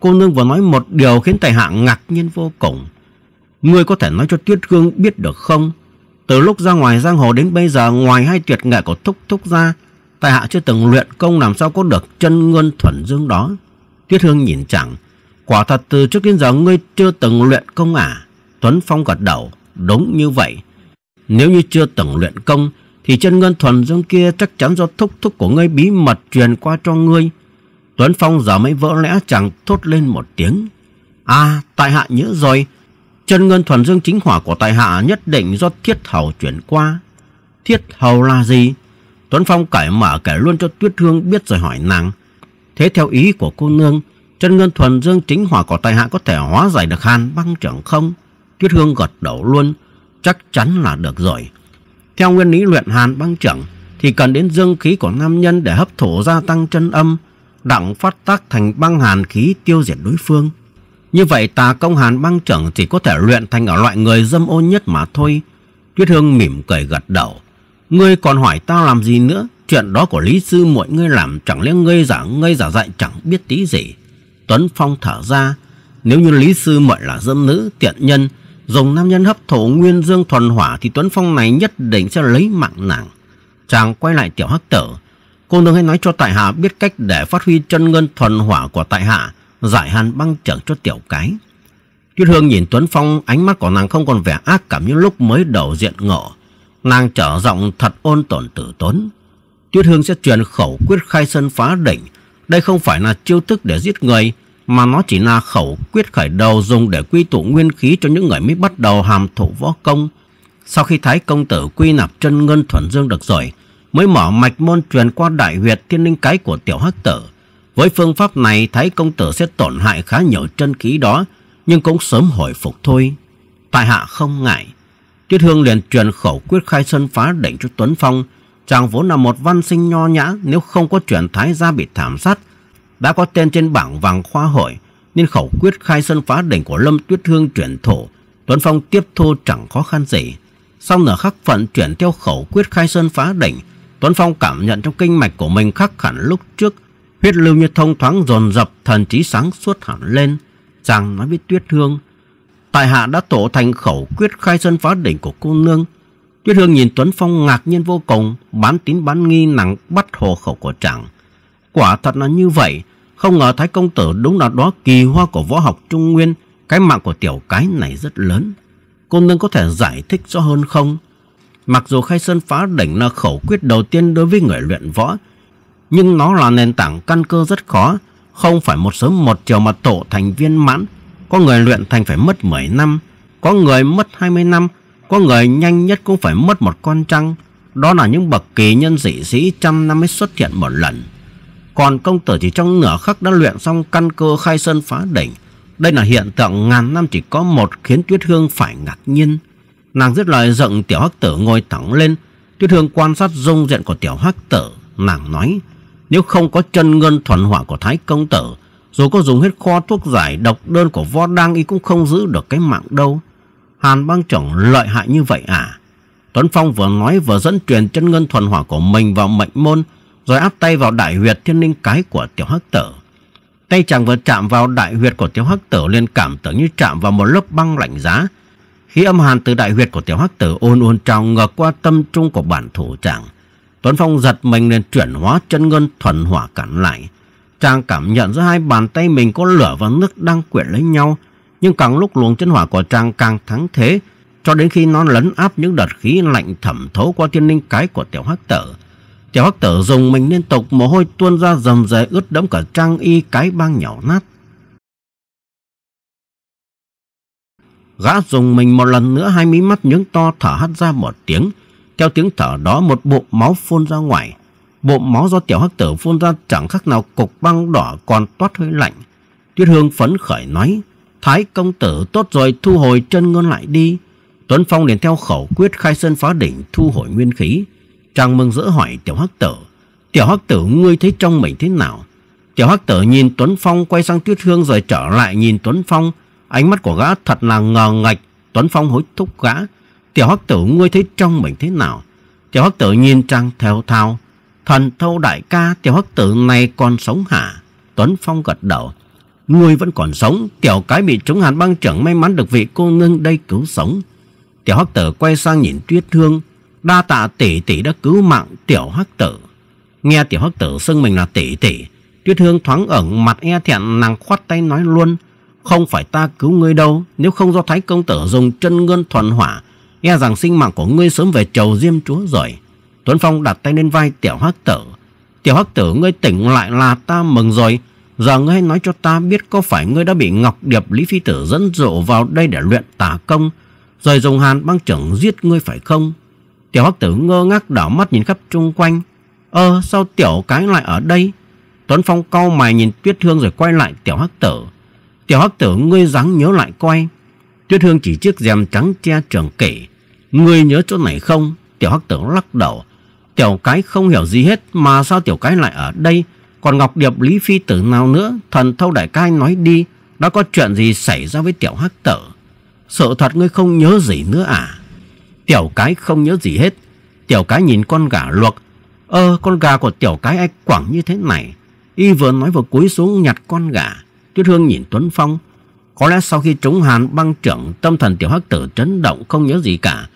cô nương vừa nói một điều khiến tài hạ ngạc nhiên vô cùng. Ngươi có thể nói cho tuyết thương biết được không? Từ lúc ra ngoài giang hồ đến bây giờ ngoài hai tuyệt nghệ của thúc thúc ra, tài hạ chưa từng luyện công làm sao có được chân ngân thuần dương đó. Tuyết Hương nhìn chẳng, quả thật từ trước đến giờ ngươi chưa từng luyện công à? Tuấn Phong gật đầu, đúng như vậy. Nếu như chưa từng luyện công Thì chân ngân thuần dương kia chắc chắn do thúc thúc của ngươi bí mật truyền qua cho ngươi Tuấn Phong giờ mới vỡ lẽ chẳng thốt lên một tiếng a à, tại hạ nhớ rồi Chân ngân thuần dương chính hỏa của tài hạ nhất định do thiết hầu chuyển qua Thiết hầu là gì? Tuấn Phong cởi mở kể luôn cho Tuyết Hương biết rồi hỏi nàng Thế theo ý của cô nương Chân ngân thuần dương chính hỏa của tài hạ có thể hóa giải được hàn băng chẳng không? Tuyết Hương gật đầu luôn chắc chắn là được rồi. Theo nguyên lý luyện hàn băng trưởng thì cần đến dương khí của nam nhân để hấp thụ gia tăng chân âm, đặng phát tác thành băng hàn khí tiêu diệt đối phương. Như vậy tà công hàn băng trưởng chỉ có thể luyện thành ở loại người dâm ô nhất mà thôi. Tuyết Hương mỉm cười gật đầu. Ngươi còn hỏi ta làm gì nữa? Chuyện đó của Lý Sư muội ngươi làm chẳng lẽ ngươi giả ngươi giả dại chẳng biết tí gì. Tuấn Phong thở ra. Nếu như Lý Sư muội là dâm nữ, tiện nhân dùng nam nhân hấp thụ nguyên dương thuần hỏa thì Tuấn Phong này nhất định sẽ lấy mạng nàng. Chàng quay lại tiểu hắc tử. Cô đừng hãy nói cho tại hạ biết cách để phát huy chân ngân thuần hỏa của tại hạ, giải hàn băng trở cho tiểu cái. Tuyết Hương nhìn Tuấn Phong, ánh mắt của nàng không còn vẻ ác cảm như lúc mới đầu diện ngộ. Nàng trở giọng thật ôn tổn tử tốn. Tuyết Hương sẽ truyền khẩu quyết khai sơn phá đỉnh. Đây không phải là chiêu thức để giết người, mà nó chỉ là khẩu quyết khởi đầu dùng để quy tụ nguyên khí cho những người mới bắt đầu hàm thụ võ công. Sau khi Thái Công Tử quy nạp chân ngân thuần dương được rồi, mới mở mạch môn truyền qua đại huyệt thiên linh cái của tiểu hắc tử. Với phương pháp này, Thái Công Tử sẽ tổn hại khá nhiều chân khí đó, nhưng cũng sớm hồi phục thôi. Tại hạ không ngại. Tiết Hương liền truyền khẩu quyết khai sơn phá đỉnh cho Tuấn Phong. Chàng vốn là một văn sinh nho nhã, nếu không có truyền thái gia bị thảm sát, đã có tên trên bảng vàng khoa hội nên khẩu quyết khai sơn phá đỉnh của Lâm Tuyết Hương chuyển thổ, Tuấn Phong tiếp thu chẳng khó khăn gì. Sau nửa khắc phận chuyển theo khẩu quyết khai sơn phá đỉnh, Tuấn Phong cảm nhận trong kinh mạch của mình khắc hẳn lúc trước, huyết lưu như thông thoáng dồn dập, thần trí sáng suốt hẳn lên. Chàng nói với Tuyết Hương, tại hạ đã tổ thành khẩu quyết khai sơn phá đỉnh của cô nương. Tuyết Hương nhìn Tuấn Phong ngạc nhiên vô cùng, bán tín bán nghi nặng bắt hồ khẩu của chàng. Quả thật là như vậy, không ngờ Thái Công Tử đúng là đó kỳ hoa của võ học Trung Nguyên. Cái mạng của tiểu cái này rất lớn. Cô nương có thể giải thích rõ hơn không? Mặc dù khai sơn phá đỉnh là khẩu quyết đầu tiên đối với người luyện võ, nhưng nó là nền tảng căn cơ rất khó, không phải một sớm một chiều mà tổ thành viên mãn. Có người luyện thành phải mất 10 năm, có người mất 20 năm, có người nhanh nhất cũng phải mất một con trăng. Đó là những bậc kỳ nhân dị sĩ trăm năm mới xuất hiện một lần còn công tử chỉ trong nửa khắc đã luyện xong căn cơ khai sơn phá đỉnh. Đây là hiện tượng ngàn năm chỉ có một khiến Tuyết Hương phải ngạc nhiên. Nàng dứt lời giận tiểu hắc tử ngồi thẳng lên. Tuyết Hương quan sát dung diện của tiểu hắc tử. Nàng nói, nếu không có chân ngân thuần hỏa của Thái Công Tử, dù có dùng hết kho thuốc giải độc đơn của võ đăng y cũng không giữ được cái mạng đâu. Hàn băng trưởng lợi hại như vậy à? Tuấn Phong vừa nói vừa dẫn truyền chân ngân thuần hỏa của mình vào mệnh môn, rồi áp tay vào đại huyệt thiên linh cái của tiểu hắc tử. Tay chàng vừa chạm vào đại huyệt của tiểu hắc tử liền cảm tưởng như chạm vào một lớp băng lạnh giá. Khi âm hàn từ đại huyệt của tiểu hắc tử ôn ôn trào ngược qua tâm trung của bản thủ chàng, Tuấn Phong giật mình liền chuyển hóa chân ngân thuần hỏa cản lại. Chàng cảm nhận giữa hai bàn tay mình có lửa và nước đang quyện lấy nhau, nhưng càng lúc luồng chân hỏa của chàng càng thắng thế, cho đến khi nó lấn áp những đợt khí lạnh thẩm thấu qua thiên linh cái của tiểu hắc tử Tiểu hắc tử dùng mình liên tục mồ hôi tuôn ra rầm rề ướt đẫm cả trang y cái băng nhỏ nát. Gã dùng mình một lần nữa hai mí mắt nhướng to thở hắt ra một tiếng. Theo tiếng thở đó một bộ máu phun ra ngoài. Bộ máu do tiểu hắc tử phun ra chẳng khác nào cục băng đỏ còn toát hơi lạnh. Tuyết hương phấn khởi nói. Thái công tử tốt rồi thu hồi chân ngôn lại đi. Tuấn Phong liền theo khẩu quyết khai sơn phá đỉnh thu hồi nguyên khí. Trang mừng rỡ hỏi tiểu hắc tử. Tiểu hắc tử ngươi thấy trong mình thế nào? Tiểu hắc tử nhìn Tuấn Phong quay sang Tuyết Hương rồi trở lại nhìn Tuấn Phong. Ánh mắt của gã thật là ngờ ngạch. Tuấn Phong hối thúc gã. Tiểu hắc tử ngươi thấy trong mình thế nào? Tiểu hắc tử nhìn Trang theo thao. Thần thâu đại ca tiểu hắc tử này còn sống hả? Tuấn Phong gật đầu. Ngươi vẫn còn sống, tiểu cái bị trúng hàn băng trưởng may mắn được vị cô nương đây cứu sống. Tiểu hắc tử quay sang nhìn Tuyết Hương, đa tạ tỷ tỷ đã cứu mạng tiểu hắc tử. Nghe tiểu hắc tử xưng mình là tỷ tỷ, Tuyết Hương thoáng ẩn mặt e thẹn nàng khoát tay nói luôn, không phải ta cứu ngươi đâu, nếu không do Thái công tử dùng chân ngân thuần hỏa, e rằng sinh mạng của ngươi sớm về chầu Diêm chúa rồi. Tuấn Phong đặt tay lên vai tiểu hắc tử, "Tiểu hắc tử, ngươi tỉnh lại là ta mừng rồi." Giờ ngươi hãy nói cho ta biết có phải ngươi đã bị Ngọc Điệp Lý Phi Tử dẫn dụ vào đây để luyện tà công, rồi dùng hàn băng trưởng giết ngươi phải không? Tiểu Hắc Tử ngơ ngác đỏ mắt nhìn khắp chung quanh. Ơ, sao Tiểu Cái lại ở đây? Tuấn Phong cau mày nhìn Tuyết Hương rồi quay lại Tiểu Hắc Tử. Tiểu Hắc Tử ngươi ráng nhớ lại quay. Tuyết Hương chỉ chiếc rèm trắng che trường kỷ. Ngươi nhớ chỗ này không? Tiểu Hắc Tử lắc đầu. Tiểu Cái không hiểu gì hết mà sao Tiểu Cái lại ở đây? Còn Ngọc Điệp Lý Phi Tử nào nữa? Thần Thâu Đại Cai nói đi. Đã có chuyện gì xảy ra với Tiểu Hắc Tử? Sợ thật ngươi không nhớ gì nữa à? Tiểu cái không nhớ gì hết. Tiểu cái nhìn con gà luộc. Ơ con gà của tiểu cái ai quẳng như thế này. Y vừa nói vừa cúi xuống nhặt con gà. Tuyết Hương nhìn Tuấn Phong. Có lẽ sau khi trúng hàn băng trưởng tâm thần tiểu hắc tử chấn động không nhớ gì cả.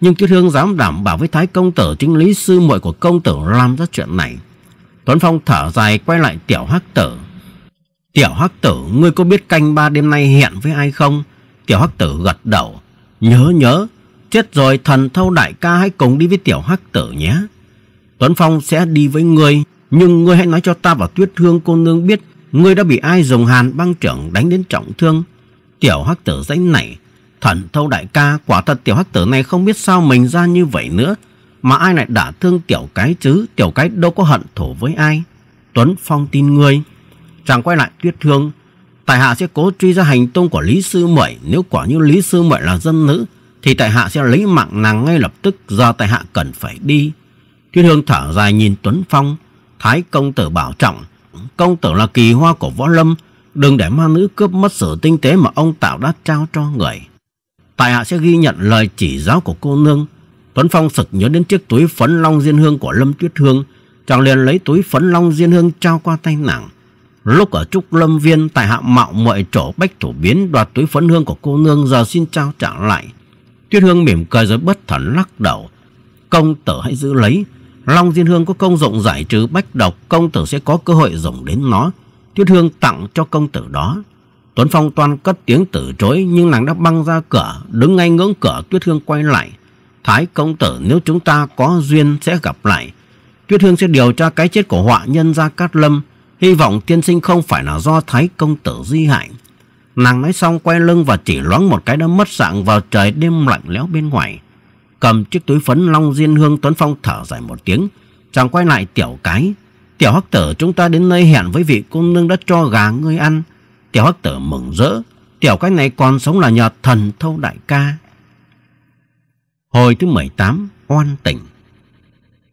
Nhưng Tuyết Hương dám đảm bảo với Thái Công Tử chính lý sư muội của Công Tử làm ra chuyện này. Tuấn Phong thở dài quay lại tiểu hắc tử. Tiểu hắc tử, ngươi có biết canh ba đêm nay hẹn với ai không? Tiểu hắc tử gật đầu. Nhớ nhớ, Chết rồi thần thâu đại ca hãy cùng đi với tiểu hắc tử nhé. Tuấn Phong sẽ đi với ngươi, nhưng ngươi hãy nói cho ta và tuyết thương cô nương biết ngươi đã bị ai dùng hàn băng trưởng đánh đến trọng thương. Tiểu hắc tử dãy nảy, thần thâu đại ca quả thật tiểu hắc tử này không biết sao mình ra như vậy nữa. Mà ai lại đả thương tiểu cái chứ, tiểu cái đâu có hận thù với ai. Tuấn Phong tin ngươi. Chàng quay lại tuyết thương, tài hạ sẽ cố truy ra hành tung của Lý Sư Mẩy nếu quả như Lý Sư Mẩy là dân nữ thì tại hạ sẽ lấy mạng nàng ngay lập tức do tại hạ cần phải đi. Thuyết Hương thở dài nhìn Tuấn Phong, Thái công tử bảo trọng, công tử là kỳ hoa của võ lâm, đừng để ma nữ cướp mất sự tinh tế mà ông tạo đã trao cho người. Tại hạ sẽ ghi nhận lời chỉ giáo của cô nương. Tuấn Phong sực nhớ đến chiếc túi phấn long diên hương của Lâm Tuyết Hương, chàng liền lấy túi phấn long diên hương trao qua tay nàng. Lúc ở Trúc Lâm Viên, tại hạ mạo muội chỗ bách thủ biến đoạt túi phấn hương của cô nương giờ xin trao trả lại. Tuyết Hương mỉm cười rồi bất thần lắc đầu. Công tử hãy giữ lấy. Long Diên Hương có công dụng giải trừ bách độc. Công tử sẽ có cơ hội dùng đến nó. Tuyết Hương tặng cho công tử đó. Tuấn Phong toan cất tiếng từ chối nhưng nàng đã băng ra cửa, đứng ngay ngưỡng cửa Tuyết Hương quay lại. Thái công tử nếu chúng ta có duyên sẽ gặp lại. Tuyết Hương sẽ điều tra cái chết của họa nhân Gia Cát Lâm. Hy vọng tiên sinh không phải là do Thái công tử di hại. Nàng nói xong quay lưng và chỉ loáng một cái đã mất dạng vào trời đêm lạnh lẽo bên ngoài. Cầm chiếc túi phấn long diên hương Tuấn Phong thở dài một tiếng. Chàng quay lại tiểu cái. Tiểu hắc tử chúng ta đến nơi hẹn với vị cô nương đã cho gà ngươi ăn. Tiểu hắc tử mừng rỡ. Tiểu cái này còn sống là nhờ thần thâu đại ca. Hồi thứ 18, oan tỉnh.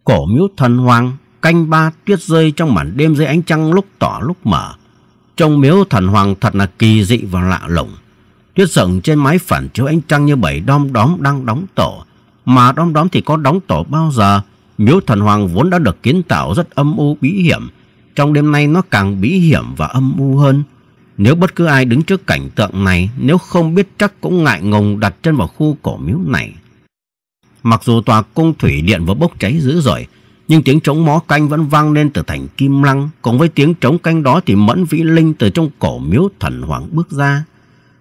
Cổ miếu thần hoàng, canh ba tuyết rơi trong màn đêm dưới ánh trăng lúc tỏ lúc mở trong miếu thần hoàng thật là kỳ dị và lạ lùng. Tuyết rừng trên mái phản chiếu ánh trăng như bảy đom đóm đang đóng tổ. Mà đom đóm thì có đóng tổ bao giờ? Miếu thần hoàng vốn đã được kiến tạo rất âm u bí hiểm. Trong đêm nay nó càng bí hiểm và âm u hơn. Nếu bất cứ ai đứng trước cảnh tượng này, nếu không biết chắc cũng ngại ngùng đặt chân vào khu cổ miếu này. Mặc dù tòa cung thủy điện vừa bốc cháy dữ dội, nhưng tiếng trống mó canh vẫn vang lên từ thành Kim Lăng. Cùng với tiếng trống canh đó thì Mẫn Vĩ Linh từ trong cổ miếu thần hoàng bước ra.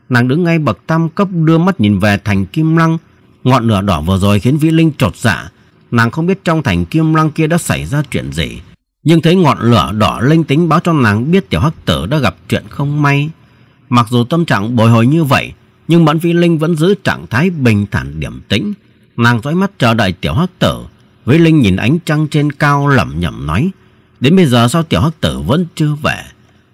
Nàng đứng ngay bậc tam cấp đưa mắt nhìn về thành Kim Lăng. Ngọn lửa đỏ vừa rồi khiến Vĩ Linh trột dạ. Nàng không biết trong thành Kim Lăng kia đã xảy ra chuyện gì. Nhưng thấy ngọn lửa đỏ linh tính báo cho nàng biết tiểu hắc tử đã gặp chuyện không may. Mặc dù tâm trạng bồi hồi như vậy, nhưng Mẫn Vĩ Linh vẫn giữ trạng thái bình thản điểm tĩnh. Nàng dõi mắt chờ đợi tiểu hắc tử với Linh nhìn ánh trăng trên cao lẩm nhẩm nói. Đến bây giờ sao tiểu hắc tử vẫn chưa về?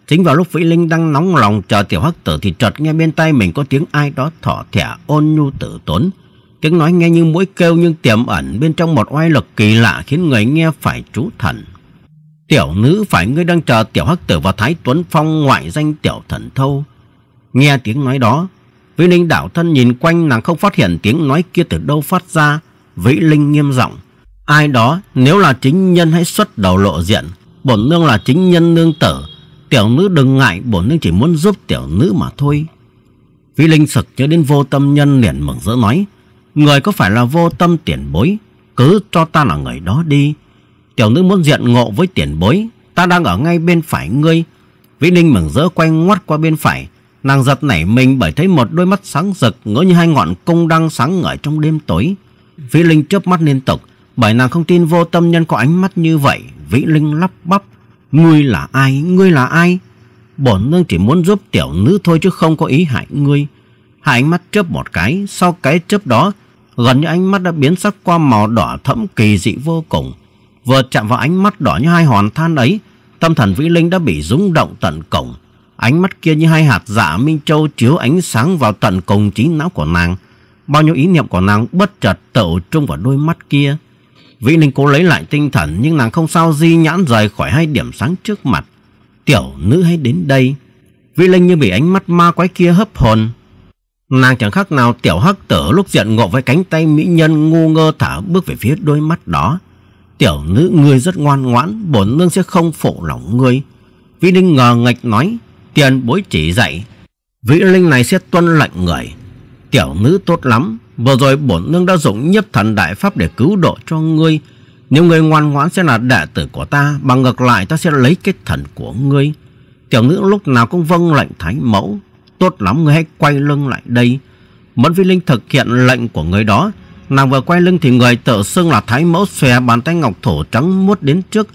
Chính vào lúc Vĩ Linh đang nóng lòng chờ tiểu hắc tử thì chợt nghe bên tay mình có tiếng ai đó thỏ thẻ ôn nhu tử tốn. Tiếng nói nghe như mũi kêu nhưng tiềm ẩn bên trong một oai lực kỳ lạ khiến người nghe phải trú thần. Tiểu nữ phải ngươi đang chờ tiểu hắc tử và Thái Tuấn Phong ngoại danh tiểu thần thâu. Nghe tiếng nói đó, Vĩ Linh đảo thân nhìn quanh nàng không phát hiện tiếng nói kia từ đâu phát ra. Vĩ Linh nghiêm giọng Ai đó nếu là chính nhân hãy xuất đầu lộ diện Bổn nương là chính nhân nương tử Tiểu nữ đừng ngại Bổn nương chỉ muốn giúp tiểu nữ mà thôi Phi Linh sực nhớ đến vô tâm nhân liền mừng rỡ nói Người có phải là vô tâm tiền bối Cứ cho ta là người đó đi Tiểu nữ muốn diện ngộ với tiền bối Ta đang ở ngay bên phải ngươi Vĩ Ninh mừng rỡ quay ngoắt qua bên phải Nàng giật nảy mình bởi thấy một đôi mắt sáng rực Ngỡ như hai ngọn cung đang sáng ngời trong đêm tối Vĩ Linh chớp mắt liên tục bởi nàng không tin vô tâm nhân có ánh mắt như vậy. Vĩ Linh lắp bắp, ngươi là ai, ngươi là ai? Bổn nương chỉ muốn giúp tiểu nữ thôi chứ không có ý hại ngươi. Hai ánh mắt chớp một cái, sau cái chớp đó, gần như ánh mắt đã biến sắc qua màu đỏ thẫm kỳ dị vô cùng. Vừa chạm vào ánh mắt đỏ như hai hòn than ấy, tâm thần Vĩ Linh đã bị rung động tận cổng. Ánh mắt kia như hai hạt dạ Minh Châu chiếu ánh sáng vào tận cùng trí não của nàng. Bao nhiêu ý niệm của nàng bất chợt tẩu trung vào đôi mắt kia. Vĩ Ninh cố lấy lại tinh thần nhưng nàng không sao di nhãn rời khỏi hai điểm sáng trước mặt. Tiểu nữ hãy đến đây. Vĩ Linh như bị ánh mắt ma quái kia hấp hồn. Nàng chẳng khác nào tiểu hắc tử lúc diện ngộ với cánh tay mỹ nhân ngu ngơ thả bước về phía đôi mắt đó. Tiểu nữ ngươi rất ngoan ngoãn, bổn nương sẽ không phụ lòng ngươi. Vĩ Linh ngờ ngạch nói, tiền bối chỉ dạy. Vĩ Linh này sẽ tuân lệnh người. Tiểu nữ tốt lắm, Vừa rồi bổn nương đã dùng nhiếp thần đại pháp để cứu độ cho ngươi. Nếu ngươi ngoan ngoãn sẽ là đệ tử của ta, bằng ngược lại ta sẽ lấy cái thần của ngươi. Tiểu nữ lúc nào cũng vâng lệnh thánh mẫu. Tốt lắm ngươi hãy quay lưng lại đây. Mẫn Phi Linh thực hiện lệnh của người đó. Nàng vừa quay lưng thì người tự xưng là thái mẫu xòe bàn tay ngọc thổ trắng muốt đến trước.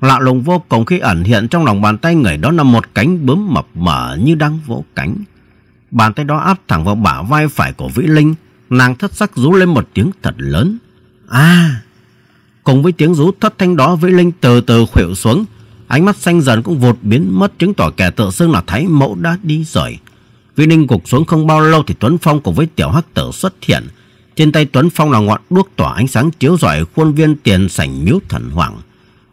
Lạ lùng vô cùng khi ẩn hiện trong lòng bàn tay người đó là một cánh bướm mập mờ như đang vỗ cánh. Bàn tay đó áp thẳng vào bả vai phải của Vĩ Linh nàng thất sắc rú lên một tiếng thật lớn. a à, Cùng với tiếng rú thất thanh đó vĩ Linh từ từ khuỵu xuống, ánh mắt xanh dần cũng vụt biến mất chứng tỏ kẻ tự xưng là Thái Mẫu đã đi rồi. vĩ linh gục xuống không bao lâu thì Tuấn Phong cùng với Tiểu Hắc Tử xuất hiện. Trên tay Tuấn Phong là ngọn đuốc tỏa ánh sáng chiếu rọi khuôn viên tiền sảnh miếu thần hoàng.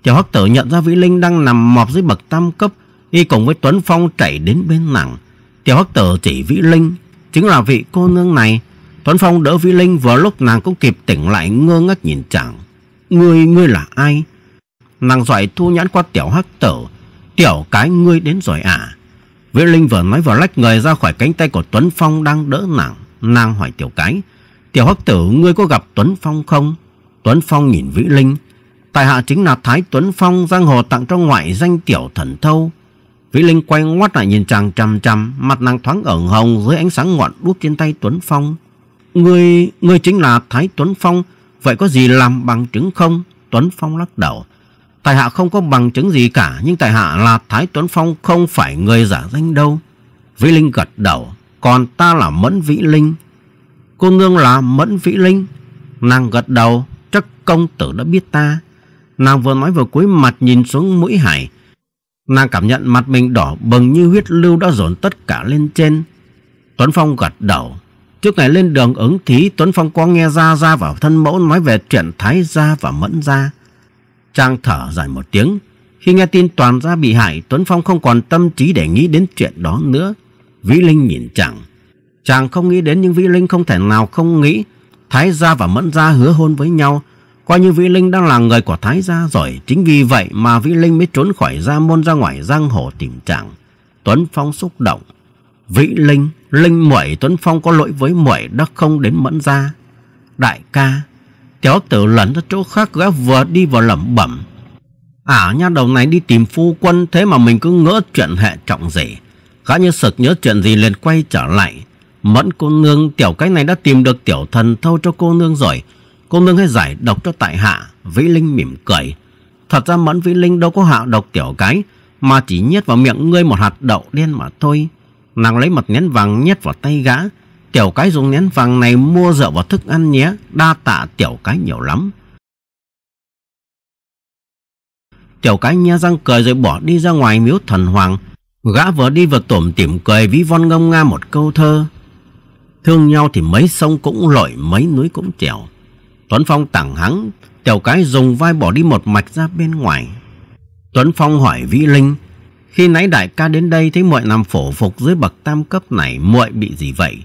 Tiểu Hắc Tử nhận ra Vĩ Linh đang nằm mọp dưới bậc tam cấp, y cùng với Tuấn Phong chạy đến bên nàng. Tiểu Hắc Tử chỉ Vĩ Linh, chính là vị cô nương này Tuấn Phong đỡ Vĩ Linh vào lúc nàng cũng kịp tỉnh lại ngơ ngác nhìn chàng. Ngươi, ngươi là ai? Nàng giỏi thu nhãn qua tiểu hắc tử. Tiểu cái ngươi đến rồi à? Vĩ Linh vừa nói vừa lách người ra khỏi cánh tay của Tuấn Phong đang đỡ nàng. Nàng hỏi tiểu cái. Tiểu hắc tử ngươi có gặp Tuấn Phong không? Tuấn Phong nhìn Vĩ Linh. Tài hạ chính là Thái Tuấn Phong giang hồ tặng cho ngoại danh tiểu thần thâu. Vĩ Linh quay ngoắt lại nhìn chàng chằm chằm, mặt nàng thoáng ửng hồng dưới ánh sáng ngọn đuốc trên tay Tuấn Phong. Ngươi, ngươi chính là Thái Tuấn Phong, vậy có gì làm bằng chứng không? Tuấn Phong lắc đầu. Tài hạ không có bằng chứng gì cả, nhưng tài hạ là Thái Tuấn Phong không phải người giả danh đâu. Vĩ Linh gật đầu, còn ta là Mẫn Vĩ Linh. Cô nương là Mẫn Vĩ Linh. Nàng gật đầu, chắc công tử đã biết ta. Nàng vừa nói vừa cúi mặt nhìn xuống mũi hải. Nàng cảm nhận mặt mình đỏ bừng như huyết lưu đã dồn tất cả lên trên. Tuấn Phong gật đầu, Trước ngày lên đường ứng thí Tuấn Phong có nghe Gia Gia và thân mẫu nói về chuyện Thái Gia và Mẫn Gia. Trang thở dài một tiếng. Khi nghe tin toàn gia bị hại Tuấn Phong không còn tâm trí để nghĩ đến chuyện đó nữa. Vĩ Linh nhìn chàng. Chàng không nghĩ đến nhưng Vĩ Linh không thể nào không nghĩ. Thái Gia và Mẫn Gia hứa hôn với nhau. Coi như Vĩ Linh đang là người của Thái Gia rồi. Chính vì vậy mà Vĩ Linh mới trốn khỏi gia môn ra ngoài giang hồ tìm chàng. Tuấn Phong xúc động. Vĩ Linh, Linh muội Tuấn Phong có lỗi với muội đã không đến mẫn gia. Đại ca, Tiểu tử lẩn ra chỗ khác gã vừa đi vào lẩm bẩm. À nha đầu này đi tìm phu quân thế mà mình cứ ngỡ chuyện hệ trọng gì. Gã như sực nhớ chuyện gì liền quay trở lại. Mẫn cô nương tiểu cái này đã tìm được tiểu thần thâu cho cô nương rồi. Cô nương hãy giải độc cho tại hạ. Vĩ Linh mỉm cười. Thật ra mẫn Vĩ Linh đâu có hạ độc tiểu cái mà chỉ nhét vào miệng ngươi một hạt đậu đen mà thôi. Nàng lấy một nén vàng nhét vào tay gã. Tiểu cái dùng nén vàng này mua rượu và thức ăn nhé. Đa tạ tiểu cái nhiều lắm. Tiểu cái nhe răng cười rồi bỏ đi ra ngoài miếu thần hoàng. Gã vừa đi vừa tổm tỉm cười ví von ngâm nga một câu thơ. Thương nhau thì mấy sông cũng lội, mấy núi cũng trèo. Tuấn Phong tảng hắn, tiểu cái dùng vai bỏ đi một mạch ra bên ngoài. Tuấn Phong hỏi Vĩ Linh, khi nãy đại ca đến đây thấy muội nằm phổ phục dưới bậc tam cấp này, muội bị gì vậy?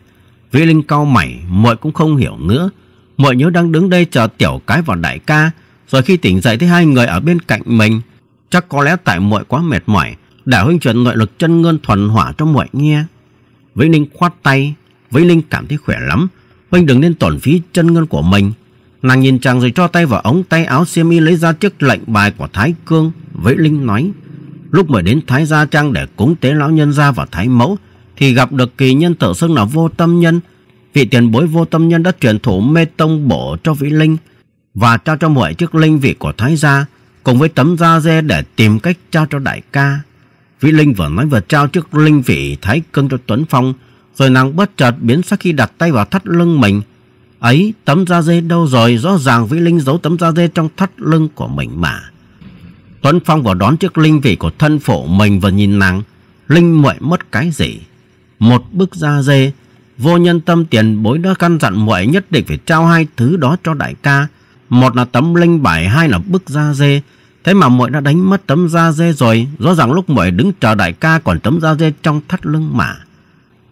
Vĩ Linh cau mày, muội cũng không hiểu nữa. Muội nhớ đang đứng đây chờ tiểu cái vào đại ca, rồi khi tỉnh dậy thấy hai người ở bên cạnh mình, chắc có lẽ tại muội quá mệt mỏi, đại huynh truyền nội lực chân ngân thuần hỏa cho muội nghe. Vĩ Linh khoát tay, Vĩ Linh cảm thấy khỏe lắm, huynh đừng nên tổn phí chân ngân của mình. Nàng nhìn chàng rồi cho tay vào ống tay áo xiêm y lấy ra chiếc lệnh bài của Thái Cương, Vĩ Linh nói: Lúc mới đến Thái Gia Trang để cúng tế lão nhân gia và Thái Mẫu thì gặp được kỳ nhân tự xưng là vô tâm nhân. Vị tiền bối vô tâm nhân đã truyền thủ mê tông bổ cho vĩ linh và trao cho mọi chiếc linh vị của Thái Gia cùng với tấm da dê để tìm cách trao cho đại ca. Vĩ Linh vừa nói vừa trao chiếc linh vị thái cưng cho Tuấn Phong rồi nàng bất chợt biến sắc khi đặt tay vào thắt lưng mình. Ấy, tấm da dê đâu rồi? Rõ ràng Vĩ Linh giấu tấm da dê trong thắt lưng của mình mà. Tuấn Phong vào đón chiếc linh vị của thân phụ mình và nhìn nàng. Linh muội mất cái gì? Một bức da dê. Vô nhân tâm tiền bối đã căn dặn muội nhất định phải trao hai thứ đó cho đại ca. Một là tấm linh bài, hai là bức da dê. Thế mà muội đã đánh mất tấm da dê rồi. Rõ ràng lúc muội đứng chờ đại ca còn tấm da dê trong thắt lưng mà.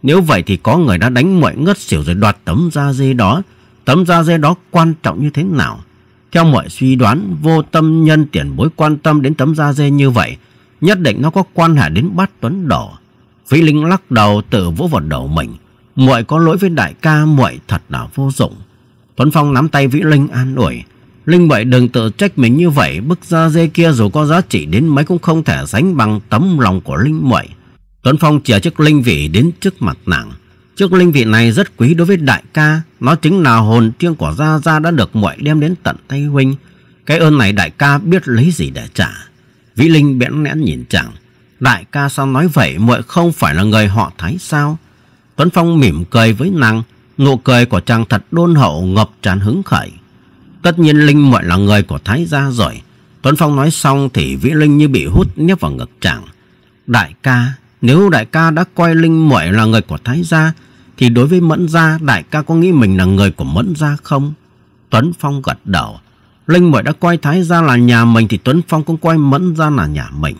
Nếu vậy thì có người đã đánh muội ngất xỉu rồi đoạt tấm da dê đó. Tấm da dê đó quan trọng như thế nào? Theo mọi suy đoán, vô tâm nhân tiền bối quan tâm đến tấm da dê như vậy, nhất định nó có quan hệ đến bát tuấn đỏ. Vĩ Linh lắc đầu tự vỗ vào đầu mình. Muội có lỗi với đại ca, muội thật là vô dụng. Tuấn Phong nắm tay Vĩ Linh an ủi. Linh Bảy đừng tự trách mình như vậy, bức da dê kia dù có giá trị đến mấy cũng không thể sánh bằng tấm lòng của Linh Muội. Tuấn Phong chìa chiếc Linh Vĩ đến trước mặt nàng. Chiếc linh vị này rất quý đối với đại ca, nó chính là hồn thiêng của Gia Gia đã được muội đem đến tận tay huynh. Cái ơn này đại ca biết lấy gì để trả. Vĩ Linh bẽn lẽn nhìn chàng. Đại ca sao nói vậy muội không phải là người họ Thái sao? Tuấn Phong mỉm cười với nàng, nụ cười của chàng thật đôn hậu ngập tràn hứng khởi. Tất nhiên Linh muội là người của Thái gia rồi. Tuấn Phong nói xong thì Vĩ Linh như bị hút nhấp vào ngực chàng. Đại ca, nếu đại ca đã coi Linh Muội là người của Thái gia, thì đối với Mẫn gia, đại ca có nghĩ mình là người của Mẫn gia không? Tuấn Phong gật đầu. Linh Muội đã coi Thái gia là nhà mình thì Tuấn Phong cũng coi Mẫn gia là nhà mình.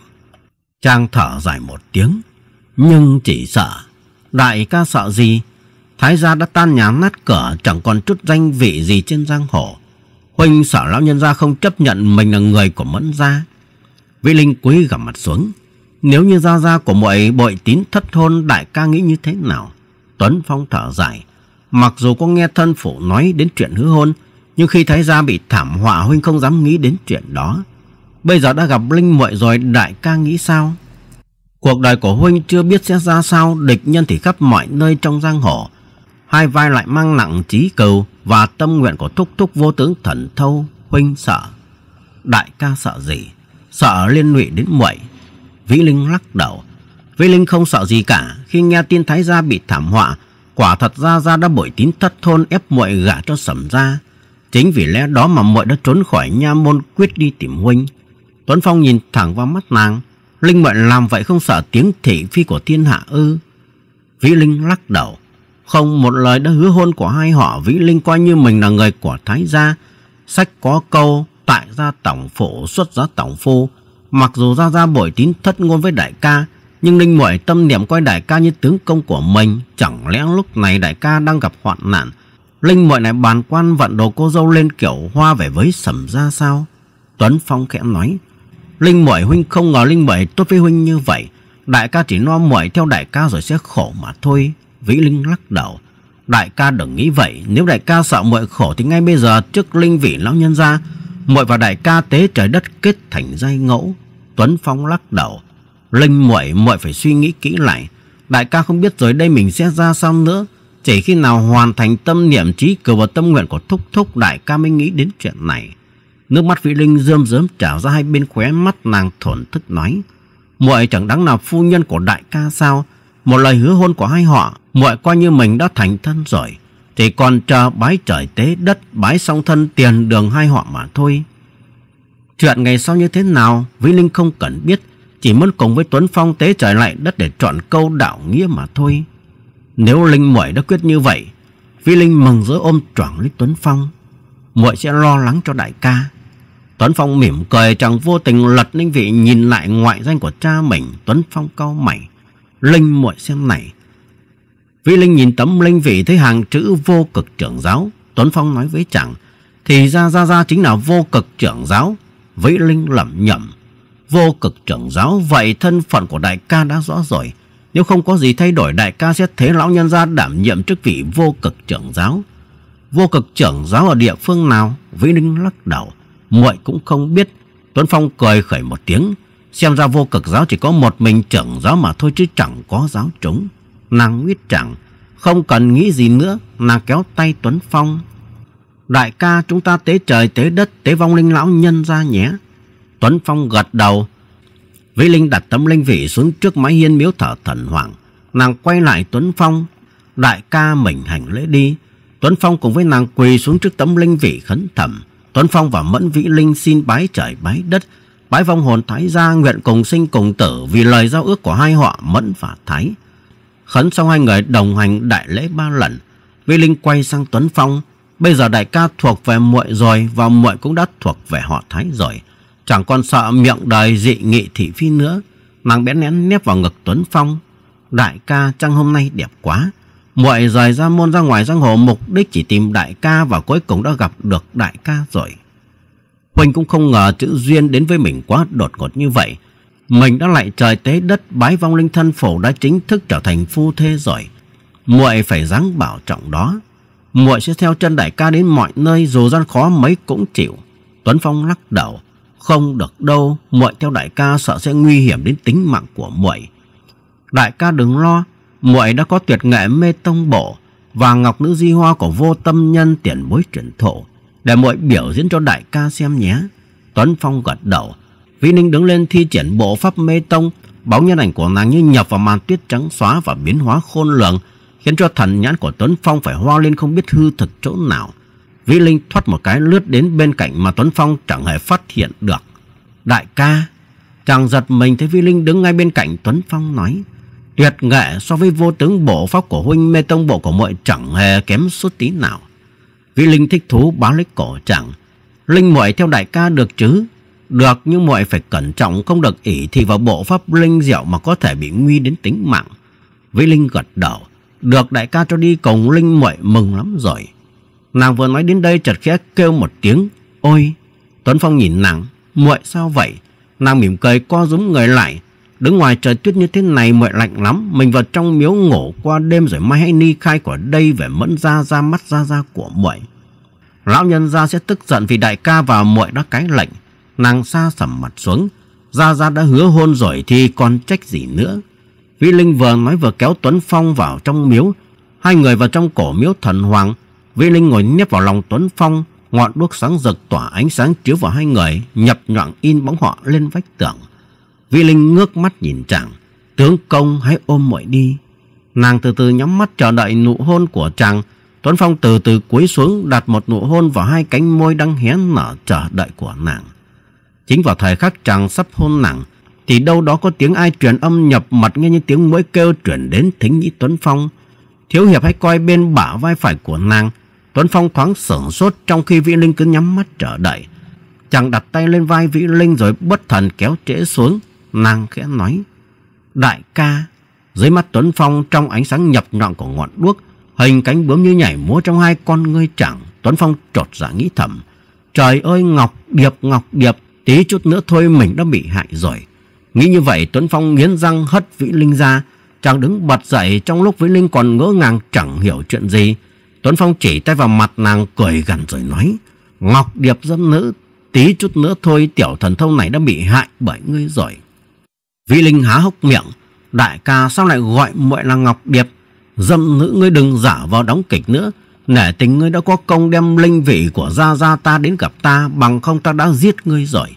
Trang thở dài một tiếng, nhưng chỉ sợ. Đại ca sợ gì? Thái gia đã tan nhà nát cửa, chẳng còn chút danh vị gì trên giang hồ. Huynh sợ lão nhân gia không chấp nhận mình là người của Mẫn gia. Vĩ Linh quý gằm mặt xuống, nếu như gia gia của muội bội tín thất thôn đại ca nghĩ như thế nào? Tuấn Phong thở dài. Mặc dù có nghe thân phụ nói đến chuyện hứa hôn, nhưng khi thấy gia bị thảm họa huynh không dám nghĩ đến chuyện đó. Bây giờ đã gặp Linh muội rồi đại ca nghĩ sao? Cuộc đời của huynh chưa biết sẽ ra sao, địch nhân thì khắp mọi nơi trong giang hồ. Hai vai lại mang nặng trí cầu và tâm nguyện của thúc thúc vô tướng thần thâu, huynh sợ. Đại ca sợ gì? Sợ liên lụy đến muội Vĩ Linh lắc đầu. Vĩ Linh không sợ gì cả khi nghe tin Thái Gia bị thảm họa. Quả thật ra Gia đã bội tín thất thôn ép muội gả cho sầm gia. Chính vì lẽ đó mà muội đã trốn khỏi nha môn quyết đi tìm huynh. Tuấn Phong nhìn thẳng vào mắt nàng. Linh muội làm vậy không sợ tiếng thị phi của thiên hạ ư. Vĩ Linh lắc đầu. Không một lời đã hứa hôn của hai họ Vĩ Linh coi như mình là người của Thái Gia. Sách có câu tại gia tổng phổ xuất gia tổng phu Mặc dù ra ra buổi tín thất ngôn với đại ca, nhưng linh Muội tâm niệm coi đại ca như tướng công của mình, chẳng lẽ lúc này đại ca đang gặp hoạn nạn, Linh Muội này bàn quan vận đồ cô dâu lên kiểu hoa về với sẩm ra sao? Tuấn Phong khẽ nói, Linh Muội huynh không ngờ Linh Muội tốt với huynh như vậy, đại ca chỉ lo muội theo đại ca rồi sẽ khổ mà thôi. Vĩ Linh lắc đầu, đại ca đừng nghĩ vậy, nếu đại ca sợ muội khổ thì ngay bây giờ trước Linh vị lão nhân ra, muội và đại ca tế trời đất kết thành dây ngẫu tuấn phong lắc đầu linh muội muội phải suy nghĩ kỹ lại đại ca không biết rồi đây mình sẽ ra sao nữa chỉ khi nào hoàn thành tâm niệm trí cử và tâm nguyện của thúc thúc đại ca mới nghĩ đến chuyện này nước mắt vị linh rơm rớm trào ra hai bên khóe mắt nàng thổn thức nói muội chẳng đáng nào phu nhân của đại ca sao một lời hứa hôn của hai họ muội coi như mình đã thành thân rồi thì còn chờ bái trời tế đất Bái xong thân tiền đường hai họ mà thôi Chuyện ngày sau như thế nào Vĩ Linh không cần biết Chỉ muốn cùng với Tuấn Phong tế trời lại đất Để chọn câu đạo nghĩa mà thôi Nếu Linh muội đã quyết như vậy Vĩ Linh mừng rỡ ôm choàng lấy Tuấn Phong muội sẽ lo lắng cho đại ca Tuấn Phong mỉm cười chẳng vô tình lật linh Vị nhìn lại ngoại danh của cha mình Tuấn Phong cau mày Linh muội xem này Vi Linh nhìn tấm linh vị thấy hàng chữ vô cực trưởng giáo. Tuấn Phong nói với chàng. Thì ra ra ra chính là vô cực trưởng giáo. Vĩ Linh lẩm nhẩm. Vô cực trưởng giáo vậy thân phận của đại ca đã rõ rồi. Nếu không có gì thay đổi đại ca sẽ thế lão nhân ra đảm nhiệm chức vị vô cực trưởng giáo. Vô cực trưởng giáo ở địa phương nào? Vĩ Linh lắc đầu. muội cũng không biết. Tuấn Phong cười khởi một tiếng. Xem ra vô cực giáo chỉ có một mình trưởng giáo mà thôi chứ chẳng có giáo chúng. Nàng nguyết chẳng Không cần nghĩ gì nữa Nàng kéo tay Tuấn Phong Đại ca chúng ta tế trời tế đất Tế vong linh lão nhân ra nhé Tuấn Phong gật đầu Vĩ Linh đặt tấm linh vị xuống trước mái hiên miếu thở thần hoàng Nàng quay lại Tuấn Phong Đại ca mình hành lễ đi Tuấn Phong cùng với nàng quỳ xuống trước tấm linh vị khấn thầm Tuấn Phong và Mẫn Vĩ Linh xin bái trời bái đất Bái vong hồn Thái gia nguyện cùng sinh cùng tử Vì lời giao ước của hai họ Mẫn và Thái Khấn xong hai người đồng hành đại lễ ba lần. Vi Linh quay sang Tuấn Phong. Bây giờ đại ca thuộc về muội rồi và muội cũng đã thuộc về họ Thái rồi. Chẳng còn sợ miệng đời dị nghị thị phi nữa. Nàng bén nén nép vào ngực Tuấn Phong. Đại ca trăng hôm nay đẹp quá. Muội rời ra môn ra ngoài giang hồ mục đích chỉ tìm đại ca và cuối cùng đã gặp được đại ca rồi. Huynh cũng không ngờ chữ duyên đến với mình quá đột ngột như vậy mình đã lại trời tế đất bái vong linh thân phổ đã chính thức trở thành phu thê rồi. Muội phải ráng bảo trọng đó. Muội sẽ theo chân đại ca đến mọi nơi dù gian khó mấy cũng chịu. Tuấn Phong lắc đầu. Không được đâu, muội theo đại ca sợ sẽ nguy hiểm đến tính mạng của muội. Đại ca đừng lo, muội đã có tuyệt nghệ mê tông bộ và ngọc nữ di hoa của vô tâm nhân tiền bối truyền thụ để muội biểu diễn cho đại ca xem nhé. Tuấn Phong gật đầu Vi Ninh đứng lên thi triển bộ pháp mê tông, bóng nhân ảnh của nàng như nhập vào màn tuyết trắng xóa và biến hóa khôn lường, khiến cho thần nhãn của Tuấn Phong phải hoa lên không biết hư thực chỗ nào. Vi Linh thoát một cái lướt đến bên cạnh mà Tuấn Phong chẳng hề phát hiện được. Đại ca, chàng giật mình thấy Vi Linh đứng ngay bên cạnh Tuấn Phong nói. Tuyệt nghệ so với vô tướng bộ pháp của huynh mê tông bộ của muội chẳng hề kém suốt tí nào. Vi Linh thích thú bá lấy cổ chẳng, Linh muội theo đại ca được chứ? Được nhưng muội phải cẩn trọng không được ỷ thì vào bộ pháp linh diệu mà có thể bị nguy đến tính mạng. Vĩ Linh gật đầu. Được đại ca cho đi cùng Linh muội mừng lắm rồi. Nàng vừa nói đến đây chợt khẽ kêu một tiếng. Ôi! Tuấn Phong nhìn nàng. muội sao vậy? Nàng mỉm cười co rúm người lại. Đứng ngoài trời tuyết như thế này muội lạnh lắm. Mình vào trong miếu ngủ qua đêm rồi mai hãy ni khai của đây về mẫn ra ra mắt ra ra của muội. Lão nhân gia sẽ tức giận vì đại ca và muội đã cái lệnh. Nàng xa sầm mặt xuống. Gia Gia đã hứa hôn rồi thì còn trách gì nữa. Vĩ Linh vừa nói vừa kéo Tuấn Phong vào trong miếu. Hai người vào trong cổ miếu thần hoàng. Vĩ Linh ngồi nép vào lòng Tuấn Phong. Ngọn đuốc sáng rực tỏa ánh sáng chiếu vào hai người, nhập nhọn in bóng họ lên vách tường. Vĩ Linh ngước mắt nhìn chàng. Tướng công hãy ôm muội đi. Nàng từ từ nhắm mắt chờ đợi nụ hôn của chàng. Tuấn Phong từ từ cúi xuống đặt một nụ hôn vào hai cánh môi đang hé nở chờ đợi của nàng. Chính vào thời khắc chàng sắp hôn nặng, thì đâu đó có tiếng ai truyền âm nhập mật nghe như tiếng mũi kêu truyền đến thính nhĩ Tuấn Phong. Thiếu hiệp hãy coi bên bả vai phải của nàng. Tuấn Phong thoáng sửng sốt trong khi Vĩ Linh cứ nhắm mắt chờ đợi. Chàng đặt tay lên vai Vĩ Linh rồi bất thần kéo trễ xuống. Nàng khẽ nói. Đại ca. Dưới mắt Tuấn Phong trong ánh sáng nhập nhọn của ngọn đuốc. Hình cánh bướm như nhảy múa trong hai con ngươi chẳng. Tuấn Phong trột dạ nghĩ thầm. Trời ơi Ngọc Điệp Ngọc Điệp Tí chút nữa thôi mình đã bị hại rồi. Nghĩ như vậy Tuấn Phong nghiến răng hất Vĩ Linh ra. Chàng đứng bật dậy trong lúc Vĩ Linh còn ngỡ ngàng chẳng hiểu chuyện gì. Tuấn Phong chỉ tay vào mặt nàng cười gần rồi nói. Ngọc Điệp dâm nữ, tí chút nữa thôi tiểu thần thông này đã bị hại bởi ngươi rồi. Vĩ Linh há hốc miệng. Đại ca sao lại gọi muội là Ngọc Điệp? Dâm nữ ngươi đừng giả vào đóng kịch nữa. Nể tình ngươi đã có công đem linh vị của gia gia ta đến gặp ta Bằng không ta đã giết ngươi rồi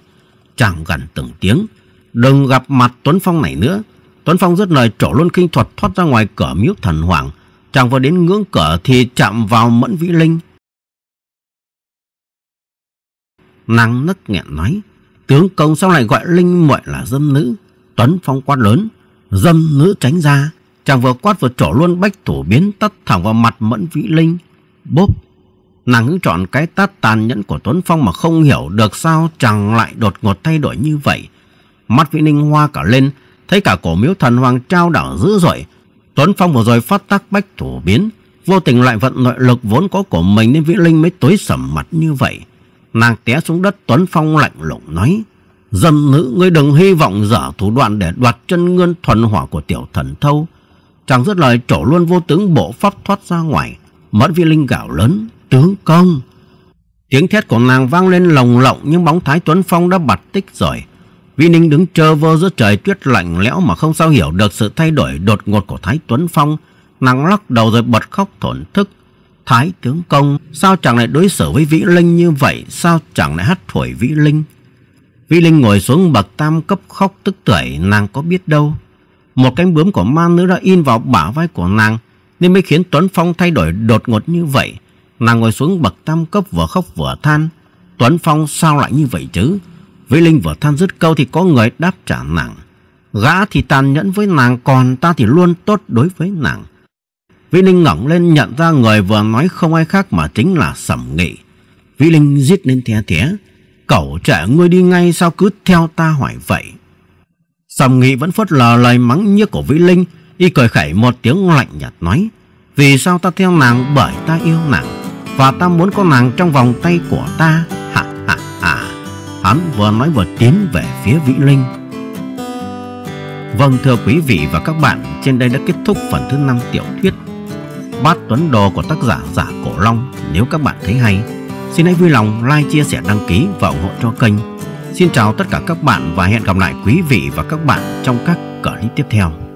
Chàng gần từng tiếng Đừng gặp mặt Tuấn Phong này nữa Tuấn Phong rất lời trổ luôn kinh thuật thoát ra ngoài cửa miếu thần hoàng Chàng vừa đến ngưỡng cửa thì chạm vào mẫn vĩ linh Nàng nấc nghẹn nói Tướng công sau này gọi linh muội là dâm nữ Tuấn Phong quát lớn Dâm nữ tránh ra Chàng vừa quát vừa trổ luôn bách thủ biến tắt thẳng vào mặt mẫn vĩ linh Bốp! Nàng hứng chọn cái tát tàn nhẫn của Tuấn Phong mà không hiểu được sao chàng lại đột ngột thay đổi như vậy. Mắt Vĩ Ninh hoa cả lên, thấy cả cổ miếu thần hoàng trao đảo dữ dội. Tuấn Phong vừa rồi phát tác bách thủ biến, vô tình lại vận nội lực vốn có của mình nên Vĩ Linh mới tối sầm mặt như vậy. Nàng té xuống đất Tuấn Phong lạnh lùng nói. Dâm nữ ngươi đừng hy vọng dở thủ đoạn để đoạt chân ngươn thuần hỏa của tiểu thần thâu. Chàng rất lời trổ luôn vô tướng bộ pháp thoát ra ngoài. Mẫn Vi Linh gạo lớn, tướng công. Tiếng thét của nàng vang lên lồng lộng nhưng bóng Thái Tuấn Phong đã bật tích rồi. Vi Ninh đứng trơ vơ giữa trời tuyết lạnh lẽo mà không sao hiểu được sự thay đổi đột ngột của Thái Tuấn Phong. Nàng lắc đầu rồi bật khóc thổn thức. Thái tướng công, sao chẳng lại đối xử với Vĩ Linh như vậy? Sao chẳng lại hát thổi Vĩ Linh? Vĩ Linh ngồi xuống bậc tam cấp khóc tức tưởi, nàng có biết đâu. Một cánh bướm của ma nữ đã in vào bả vai của nàng, nên mới khiến Tuấn Phong thay đổi đột ngột như vậy. Nàng ngồi xuống bậc tam cấp vừa khóc vừa than. Tuấn Phong sao lại như vậy chứ? Vĩ Linh vừa than dứt câu thì có người đáp trả nàng. Gã thì tàn nhẫn với nàng còn ta thì luôn tốt đối với nàng. Vĩ Linh ngẩng lên nhận ra người vừa nói không ai khác mà chính là Sẩm Nghị. Vĩ Linh giết lên thé thé. Cậu trẻ ngươi đi ngay sao cứ theo ta hỏi vậy? Sầm Nghị vẫn phớt lờ lời mắng nhức của Vĩ Linh Y cười khẩy một tiếng lạnh nhạt nói Vì sao ta theo nàng bởi ta yêu nàng Và ta muốn có nàng trong vòng tay của ta Hả hả hả. Hắn vừa nói vừa tiến về phía Vĩ Linh Vâng thưa quý vị và các bạn Trên đây đã kết thúc phần thứ 5 tiểu thuyết Bát Tuấn Đồ của tác giả Giả Cổ Long Nếu các bạn thấy hay Xin hãy vui lòng like, chia sẻ, đăng ký và ủng hộ cho kênh Xin chào tất cả các bạn và hẹn gặp lại quý vị và các bạn trong các clip tiếp theo